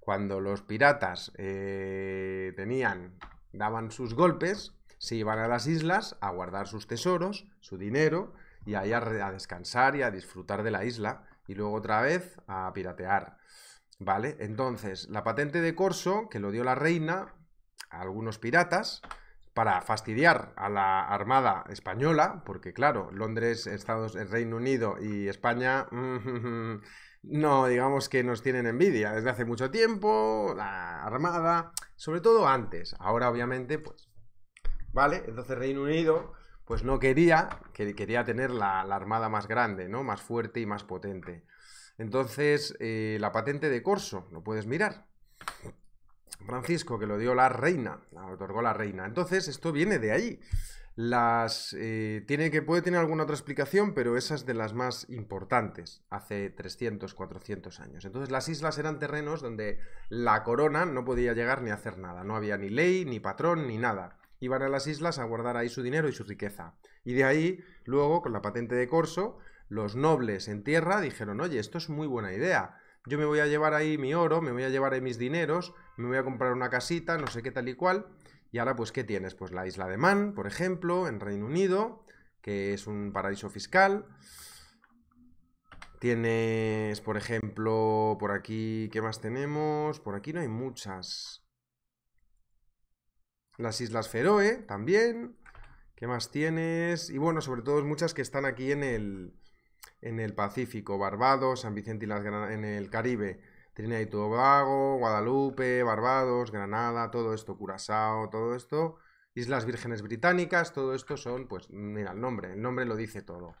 Cuando los piratas eh, tenían, daban sus golpes, se iban a las islas a guardar sus tesoros, su dinero, y ahí a, a descansar y a disfrutar de la isla, y luego otra vez a piratear. ¿Vale? Entonces, la patente de corso, que lo dio la reina a algunos piratas, para fastidiar a la Armada española, porque claro, Londres, Estados, eh, Reino Unido y España... Mm, no, digamos que nos tienen envidia desde hace mucho tiempo, la Armada, sobre todo antes. Ahora, obviamente, pues. ¿Vale? Entonces, Reino Unido, pues no quería, que, quería tener la, Armada más grande, ¿no? Más fuerte y más potente. Entonces, eh, la patente de Corso, lo puedes mirar. Francisco, que lo dio la reina, la otorgó la reina. Entonces, esto viene de ahí. Las, eh, tiene que, puede tener alguna otra explicación, pero esa es de las más importantes, hace 300, 400 años. Entonces las islas eran terrenos donde la corona no podía llegar ni hacer nada, no había ni ley, ni patrón, ni nada. Iban a las islas a guardar ahí su dinero y su riqueza. Y de ahí, luego, con la patente de corso, los nobles en tierra dijeron, oye, esto es muy buena idea, yo me voy a llevar ahí mi oro, me voy a llevar ahí mis dineros, me voy a comprar una casita, no sé qué tal y cual. Y ahora, pues, ¿qué tienes? Pues la isla de Man, por ejemplo, en Reino Unido, que es un paraíso fiscal. Tienes, por ejemplo, por aquí, ¿qué más tenemos? Por aquí no hay muchas. Las Islas Feroe, también. ¿Qué más tienes? Y bueno, sobre todo muchas que están aquí en el, en el Pacífico, Barbados, San Vicente y las Gran en el Caribe, Trinidad y Tobago, Guadalupe, Barbados, Granada, todo esto, Curazao, todo esto, Islas Vírgenes Británicas, todo esto son, pues mira el nombre, el nombre lo dice todo.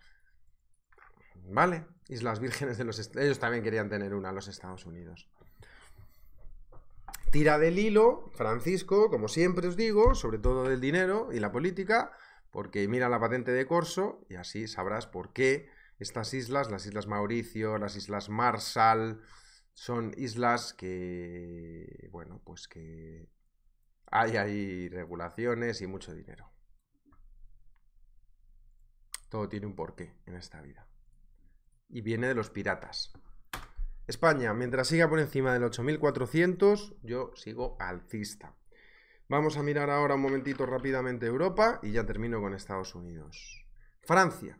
¿Vale? Islas Vírgenes de los... Ellos también querían tener una, los Estados Unidos. Tira del hilo, Francisco, como siempre os digo, sobre todo del dinero y la política, porque mira la patente de Corso y así sabrás por qué estas islas, las Islas Mauricio, las Islas Marshall, son islas que, bueno, pues que hay ahí regulaciones y mucho dinero. Todo tiene un porqué en esta vida. Y viene de los piratas. España, mientras siga por encima del 8400, yo sigo alcista. Vamos a mirar ahora un momentito rápidamente Europa y ya termino con Estados Unidos. Francia,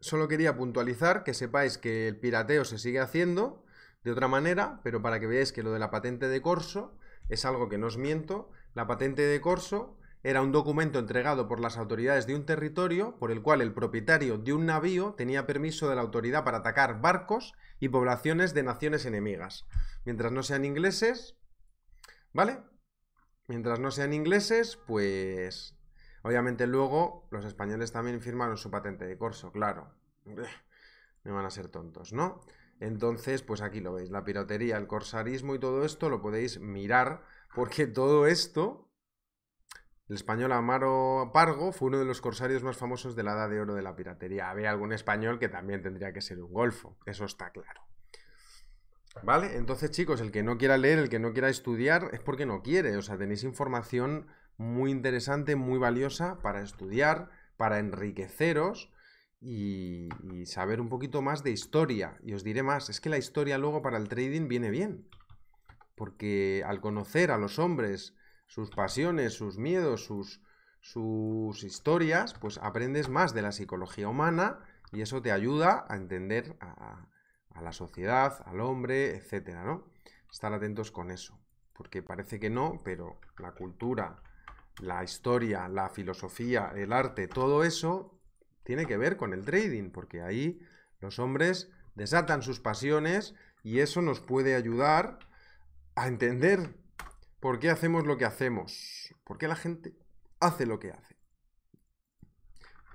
Solo quería puntualizar que sepáis que el pirateo se sigue haciendo de otra manera, pero para que veáis que lo de la patente de corso es algo que no os miento. La patente de corso era un documento entregado por las autoridades de un territorio por el cual el propietario de un navío tenía permiso de la autoridad para atacar barcos y poblaciones de naciones enemigas. Mientras no sean ingleses, ¿vale? Mientras no sean ingleses, pues Obviamente luego los españoles también firmaron su patente de corso, claro. Me van a ser tontos, ¿no? Entonces, pues aquí lo veis, la piratería, el corsarismo y todo esto lo podéis mirar, porque todo esto, el español Amaro Pargo fue uno de los corsarios más famosos de la edad de oro de la piratería. Había algún español que también tendría que ser un golfo, eso está claro. ¿Vale? Entonces, chicos, el que no quiera leer, el que no quiera estudiar, es porque no quiere. O sea, tenéis información muy interesante, muy valiosa para estudiar, para enriqueceros y, saber un poquito más de historia. Y os diré más, es que la historia luego para el trading viene bien, porque al conocer a los hombres, sus pasiones, sus miedos, sus, sus historias, pues aprendes más de la psicología humana y eso te ayuda a entender a, la sociedad, al hombre, etc. ¿no? Estar atentos con eso, porque parece que no, pero la cultura la historia, la filosofía, el arte, todo eso tiene que ver con el trading, porque ahí los hombres desatan sus pasiones y eso nos puede ayudar a entender por qué hacemos lo que hacemos, por qué la gente hace lo que hace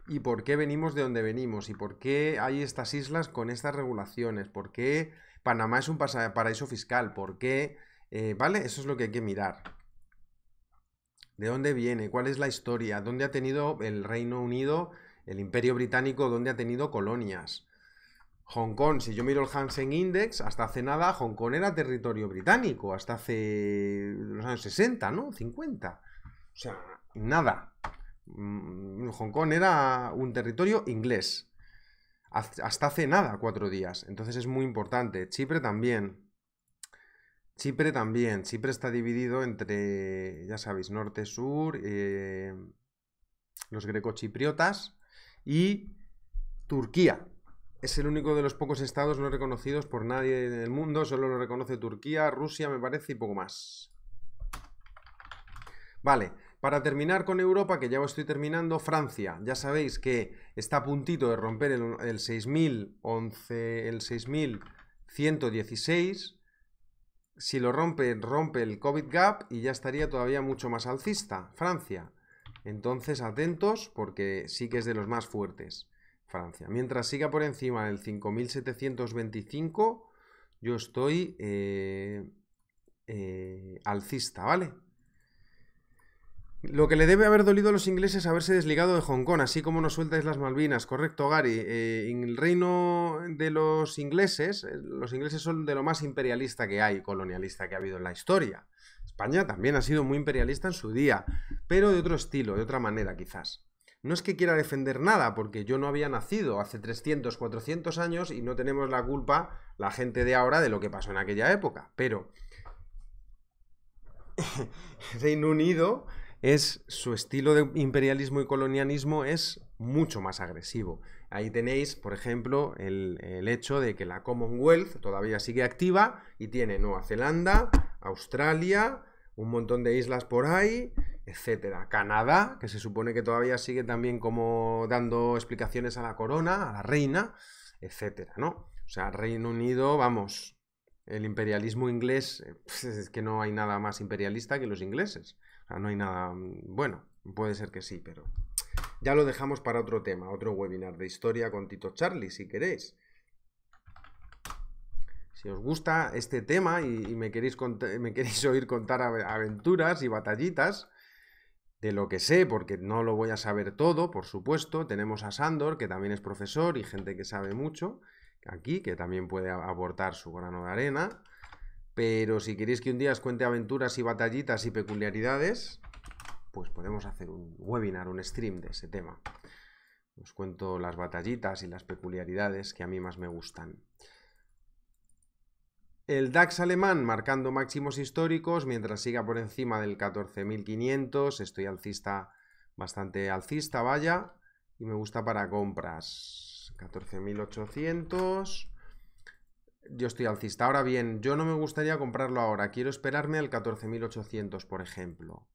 y por qué venimos de donde venimos y por qué hay estas islas con estas regulaciones, por qué Panamá es un paraíso fiscal, por qué... Eh, ¿Vale? Eso es lo que hay que mirar de dónde viene, cuál es la historia, dónde ha tenido el Reino Unido, el Imperio Británico, dónde ha tenido colonias. Hong Kong, si yo miro el Hansen Index, hasta hace nada Hong Kong era territorio británico, hasta hace los años 60, ¿no? 50. O sea, nada. Mm, Hong Kong era un territorio inglés. Hasta hace nada, cuatro días. Entonces es muy importante. Chipre también. Chipre también. Chipre está dividido entre, ya sabéis, norte-sur, eh, los grecochipriotas y Turquía. Es el único de los pocos estados no reconocidos por nadie en el mundo. Solo lo reconoce Turquía, Rusia, me parece, y poco más. Vale, para terminar con Europa, que ya estoy terminando, Francia. Ya sabéis que está a puntito de romper el, el 6116. Si lo rompe, rompe el COVID gap y ya estaría todavía mucho más alcista, Francia. Entonces, atentos porque sí que es de los más fuertes, Francia. Mientras siga por encima del 5725, yo estoy eh, eh, alcista, ¿vale? Lo que le debe haber dolido a los ingleses es haberse desligado de Hong Kong, así como nos sueltas las Malvinas, correcto, Gary. Eh, en el reino de los ingleses, eh, los ingleses son de lo más imperialista que hay, colonialista que ha habido en la historia. España también ha sido muy imperialista en su día, pero de otro estilo, de otra manera quizás. No es que quiera defender nada, porque yo no había nacido hace 300, 400 años y no tenemos la culpa, la gente de ahora, de lo que pasó en aquella época. Pero Reino Unido es su estilo de imperialismo y colonialismo es mucho más agresivo. Ahí tenéis, por ejemplo, el, hecho de que la Commonwealth todavía sigue activa y tiene Nueva Zelanda, Australia, un montón de islas por ahí, etcétera. Canadá, que se supone que todavía sigue también como dando explicaciones a la corona, a la reina, etcétera, ¿no? O sea, Reino Unido, vamos, el imperialismo inglés, es que no hay nada más imperialista que los ingleses no hay nada mm, bueno. Puede ser que sí, pero ya lo dejamos para otro tema, otro webinar de historia con Tito Charlie, si queréis. Si os gusta este tema y, me, queréis me queréis oír contar aventuras y batallitas, de lo que sé, porque no lo voy a saber todo, por supuesto. Tenemos a Sandor, que también es profesor y gente que sabe mucho aquí, que también puede aportar su grano de arena. Pero si queréis que un día os cuente aventuras y batallitas y peculiaridades, pues podemos hacer un webinar, un stream de ese tema. Os cuento las batallitas y las peculiaridades que a mí más me gustan. El DAX alemán marcando máximos históricos mientras siga por encima del 14.500. Estoy alcista, bastante alcista, vaya. Y me gusta para compras. 14.800 yo estoy alcista. Ahora bien, yo no me gustaría comprarlo ahora. Quiero esperarme al 14.800, por ejemplo.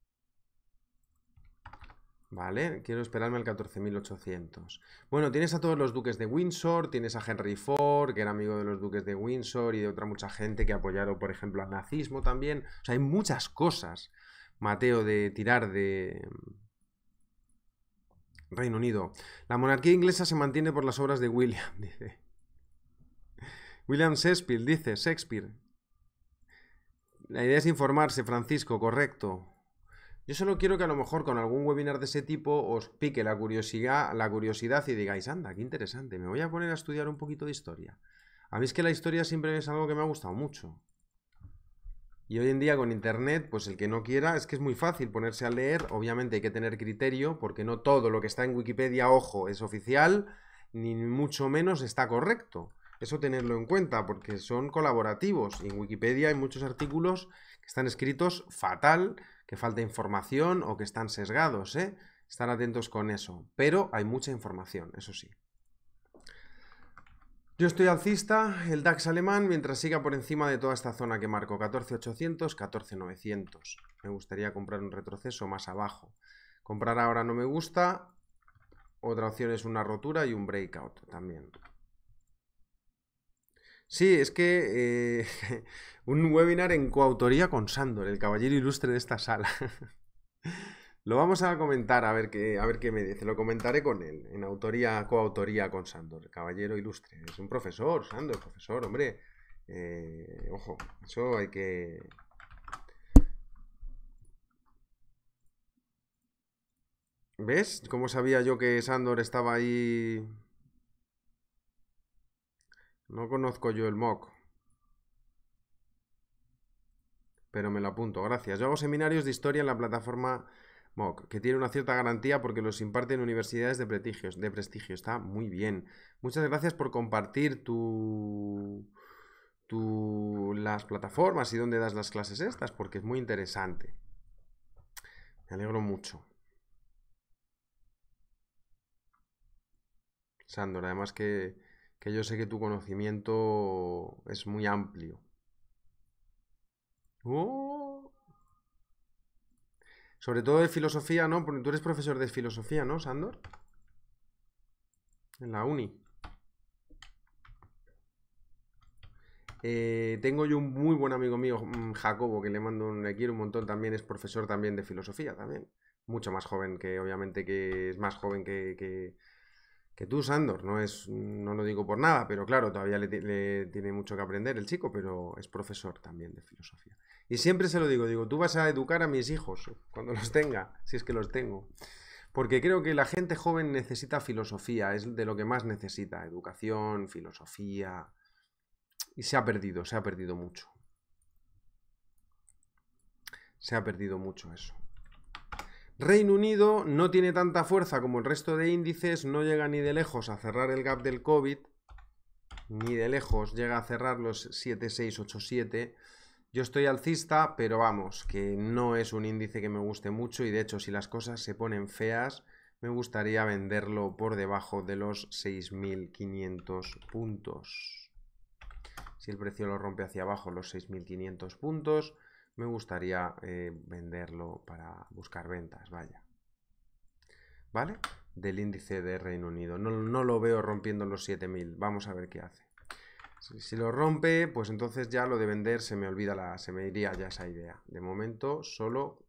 Vale, quiero esperarme al 14.800. Bueno, tienes a todos los duques de Windsor, tienes a Henry Ford, que era amigo de los duques de Windsor y de otra mucha gente que apoyaron, por ejemplo, al nazismo también. O sea, hay muchas cosas, Mateo, de tirar de, mm, Reino Unido. La monarquía inglesa se mantiene por las obras de William, dice. William Shakespeare dice, Shakespeare. La idea es informarse, Francisco, correcto. Yo solo quiero que a lo mejor con algún webinar de ese tipo os pique la curiosidad, la curiosidad y digáis, anda, qué interesante, me voy a poner a estudiar un poquito de historia. A mí es que la historia siempre es algo que me ha gustado mucho. Y hoy en día con internet, pues el que no quiera, es que es muy fácil ponerse a leer. Obviamente hay que tener criterio, porque no todo lo que está en Wikipedia, ojo, es oficial, ni mucho menos está correcto. Eso tenerlo en cuenta porque son colaborativos. y En Wikipedia hay muchos artículos que están escritos fatal, que falta información o que están sesgados. ¿eh? atentos con eso. Pero hay mucha información, eso sí. Yo estoy alcista, el DAX alemán, mientras siga por encima de toda esta zona que marco, 14.800, 14.900. Me gustaría comprar un retroceso más abajo. Comprar ahora no me gusta. Otra opción es una rotura y un breakout también. Sí, es que eh, un webinar en coautoría con Sandor, el caballero ilustre de esta sala. Lo vamos a comentar a ver qué, a ver qué me dice. Lo comentaré con él, en autoría, coautoría con Sandor, caballero ilustre. Es un profesor, Sandor, profesor, hombre. Eh, ojo, eso hay que. ¿Ves? ¿Cómo sabía yo que Sandor estaba ahí no conozco yo el MOOC, Pero me lo apunto, gracias. Yo hago seminarios de historia en la plataforma MOOC, que tiene una cierta garantía porque los imparten universidades de prestigio. Está muy bien. Muchas gracias por compartir tu, las plataformas y dónde das las clases estas, porque es muy interesante. Me alegro mucho. Sandor, además que que yo sé que tu conocimiento es muy amplio. ¡Oh! Sobre todo de filosofía, ¿no? Porque tú eres profesor de filosofía, ¿no, Sandor? En la uni. Eh, tengo yo un muy buen amigo mío, mm, Jacobo, que le mando un le quiero un montón también, es profesor también de filosofía también. Mucho más joven que, obviamente, que es más joven que que tú, Sandor, no es, no lo digo por nada, pero claro, todavía le, le, tiene mucho que aprender el chico, pero es profesor también de filosofía. Y siempre se lo digo, digo, tú vas a educar a mis hijos cuando los tenga, si es que los tengo. Porque creo que la gente joven necesita filosofía, es de lo que más necesita, educación, filosofía. Y se ha perdido, se ha perdido mucho. Se ha perdido mucho eso. Reino Unido no tiene tanta fuerza como el resto de índices, no llega ni de lejos a cerrar el gap del COVID, ni de lejos llega a cerrar los 7687. Yo estoy alcista, pero vamos, que no es un índice que me guste mucho y de hecho si las cosas se ponen feas, me gustaría venderlo por debajo de los 6.500 puntos. Si el precio lo rompe hacia abajo, los 6.500 puntos, me gustaría eh, venderlo para buscar ventas, vaya. ¿Vale? Del índice de Reino Unido. No, lo veo rompiendo los 7000. Vamos a ver qué hace. Si, lo rompe, pues entonces ya lo de vender se me olvida, la, se me iría ya esa idea. De momento solo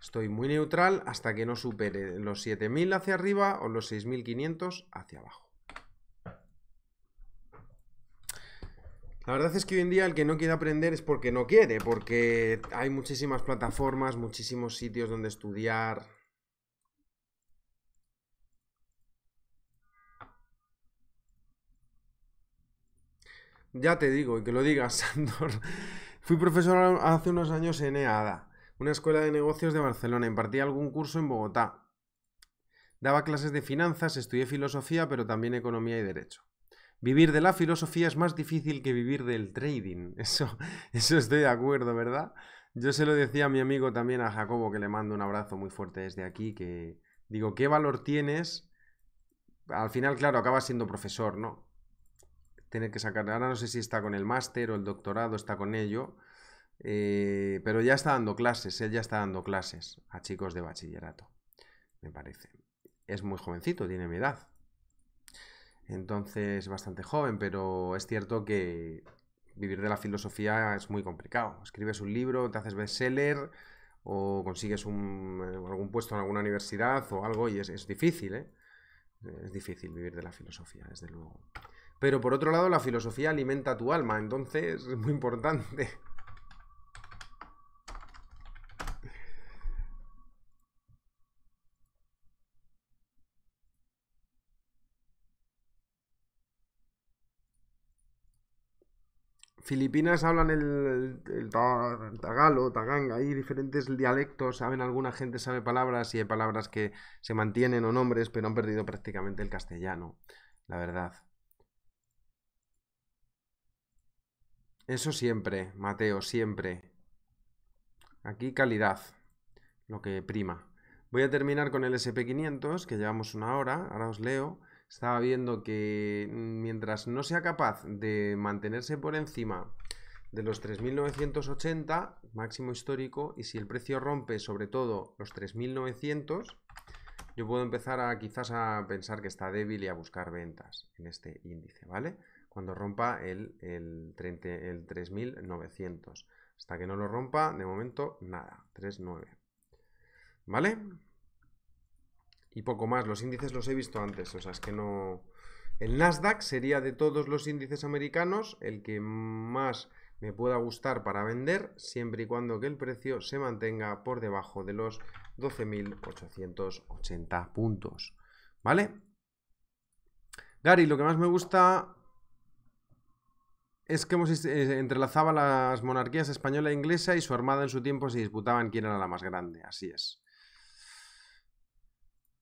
estoy muy neutral hasta que no supere los 7000 hacia arriba o los 6500 hacia abajo. La verdad es que hoy en día el que no quiere aprender es porque no quiere, porque hay muchísimas plataformas, muchísimos sitios donde estudiar. Ya te digo, y que lo digas, Sandor. Fui profesor hace unos años en EADA, una escuela de negocios de Barcelona. Impartí algún curso en Bogotá. Daba clases de finanzas, estudié filosofía, pero también economía y derecho. Vivir de la filosofía es más difícil que vivir del trading. Eso, eso estoy de acuerdo, ¿verdad? Yo se lo decía a mi amigo también, a Jacobo, que le mando un abrazo muy fuerte desde aquí, que digo, ¿qué valor tienes? Al final, claro, acabas siendo profesor, ¿no? Tener que sacar, ahora no sé si está con el máster o el doctorado, está con ello, eh, pero ya está dando clases, él ya está dando clases a chicos de bachillerato, me parece. Es muy jovencito, tiene mi edad, entonces, es bastante joven, pero es cierto que vivir de la filosofía es muy complicado. Escribes un libro, te haces seller, o consigues un, eh, algún puesto en alguna universidad o algo y es, es difícil, ¿eh? Es difícil vivir de la filosofía, desde luego. Pero por otro lado, la filosofía alimenta tu alma, entonces es muy importante. Filipinas hablan el, tagalo, taganga, hay diferentes dialectos, saben alguna gente sabe palabras y hay palabras que se mantienen o nombres, pero han perdido prácticamente el castellano, la verdad. Eso siempre, Mateo, siempre. Aquí calidad, lo que prima. Voy a terminar con el SP500, que llevamos una hora, ahora os leo estaba viendo que mientras no sea capaz de mantenerse por encima de los 3.980, máximo histórico, y si el precio rompe sobre todo los 3.900, yo puedo empezar a quizás a pensar que está débil y a buscar ventas en este índice, ¿vale? Cuando rompa el, el, el 3.900. Hasta que no lo rompa, de momento, nada, 3.9. ¿Vale? y poco más. Los índices los he visto antes, o sea, es que no... El Nasdaq sería de todos los índices americanos el que más me pueda gustar para vender, siempre y cuando que el precio se mantenga por debajo de los 12.880 puntos. ¿Vale? Gary, lo que más me gusta es que hemos, eh, entrelazaba las monarquías española e inglesa y su armada en su tiempo se disputaban quién era la más grande, así es.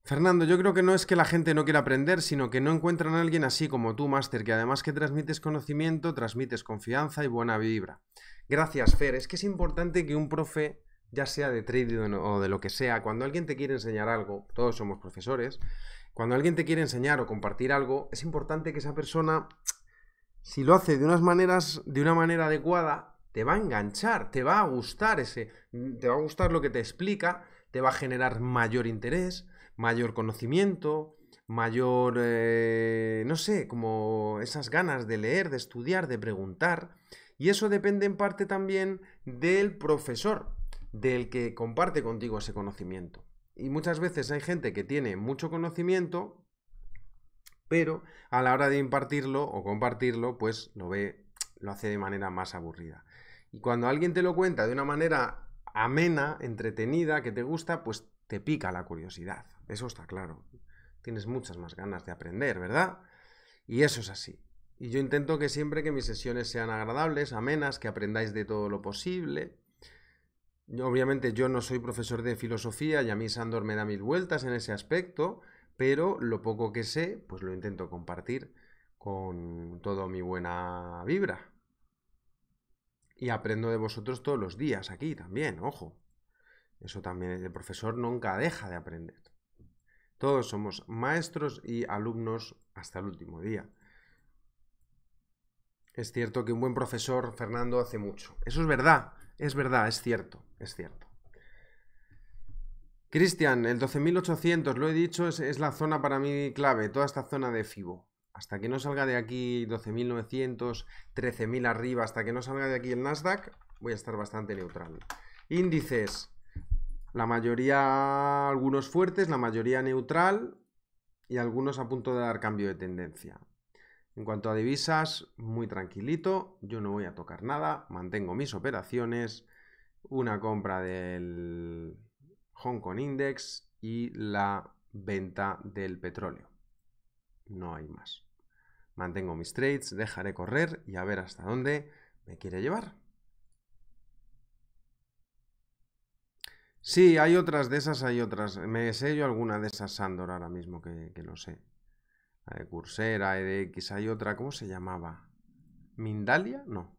Fernando, yo creo que no es que la gente no quiera aprender, sino que no encuentran a alguien así como tú, máster, que además que transmites conocimiento, transmites confianza y buena vibra. Gracias, Fer. Es que es importante que un profe, ya sea de trading o de lo que sea, cuando alguien te quiere enseñar algo, todos somos profesores, cuando alguien te quiere enseñar o compartir algo, es importante que esa persona, si lo hace de unas maneras, de una manera adecuada, te va a enganchar, te va a gustar ese, te va a gustar lo que te explica, te va a generar mayor interés mayor conocimiento, mayor, eh, no sé, como esas ganas de leer, de estudiar, de preguntar. Y eso depende en parte también del profesor, del que comparte contigo ese conocimiento. Y muchas veces hay gente que tiene mucho conocimiento, pero a la hora de impartirlo o compartirlo, pues lo ve, lo hace de manera más aburrida. Y cuando alguien te lo cuenta de una manera amena, entretenida, que te gusta, pues te pica la curiosidad eso está claro. Tienes muchas más ganas de aprender, ¿verdad? Y eso es así. Y yo intento que siempre que mis sesiones sean agradables, amenas, que aprendáis de todo lo posible. obviamente yo no soy profesor de filosofía y a mí Sandor me da mil vueltas en ese aspecto, pero lo poco que sé, pues lo intento compartir con toda mi buena vibra. Y aprendo de vosotros todos los días aquí también, ojo. Eso también, el profesor nunca deja de aprender. Todos somos maestros y alumnos hasta el último día. Es cierto que un buen profesor, Fernando, hace mucho. Eso es verdad, es verdad, es cierto, es cierto. Cristian, el 12.800, lo he dicho, es, la zona para mí clave, toda esta zona de FIBO. Hasta que no salga de aquí 12.900, 13.000 arriba, hasta que no salga de aquí el Nasdaq, voy a estar bastante neutral. Índices, la mayoría, algunos fuertes, la mayoría neutral y algunos a punto de dar cambio de tendencia. En cuanto a divisas, muy tranquilito, yo no voy a tocar nada, mantengo mis operaciones, una compra del Hong Kong Index y la venta del petróleo. No hay más. Mantengo mis trades, dejaré correr y a ver hasta dónde me quiere llevar. Sí, hay otras de esas, hay otras. Me sé yo alguna de esas Sandor ahora mismo que, que no sé. La de Coursera, e X, hay otra, ¿cómo se llamaba? ¿Mindalia? No.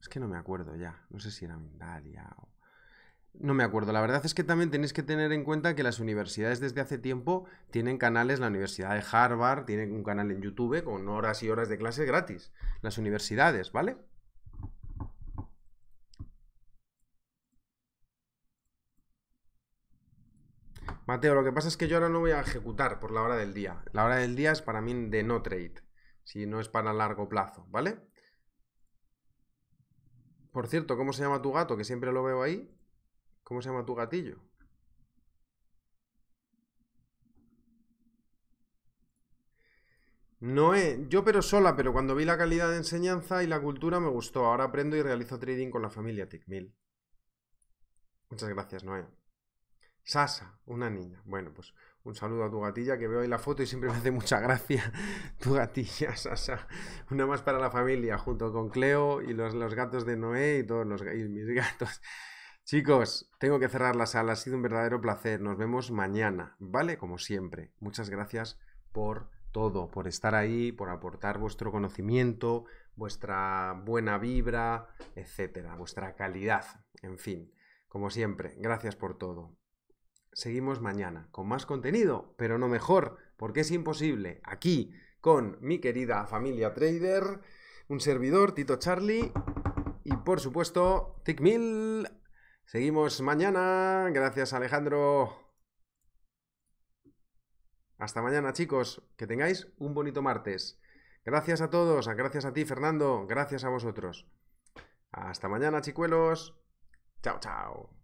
Es que no me acuerdo ya. No sé si era Mindalia o... No me acuerdo. La verdad es que también tenéis que tener en cuenta que las universidades desde hace tiempo tienen canales. La Universidad de Harvard tiene un canal en YouTube con horas y horas de clases gratis. Las universidades, ¿vale? Mateo, lo que pasa es que yo ahora no voy a ejecutar por la hora del día. La hora del día es para mí de no trade, si no es para largo plazo, ¿vale? Por cierto, ¿cómo se llama tu gato? Que siempre lo veo ahí. ¿Cómo se llama tu gatillo? Noé, yo pero sola, pero cuando vi la calidad de enseñanza y la cultura me gustó. Ahora aprendo y realizo trading con la familia Tickmill. Muchas gracias, Noé. Sasa, una niña. Bueno, pues un saludo a tu gatilla, que veo ahí la foto y siempre me hace mucha gracia tu gatilla, Sasa. Una más para la familia, junto con Cleo y los, los gatos de Noé y todos los mis gatos. Chicos, tengo que cerrar la sala, ha sido un verdadero placer. Nos vemos mañana, ¿vale? Como siempre. Muchas gracias por todo, por estar ahí, por aportar vuestro conocimiento, vuestra buena vibra, etcétera, vuestra calidad, en fin. Como siempre, gracias por todo seguimos mañana con más contenido, pero no mejor, porque es imposible, aquí con mi querida familia trader, un servidor, Tito Charlie, y por supuesto, Tickmill. Seguimos mañana. Gracias, Alejandro. Hasta mañana, chicos. Que tengáis un bonito martes. Gracias a todos. Gracias a ti, Fernando. Gracias a vosotros. Hasta mañana, chicuelos. Chao, chao.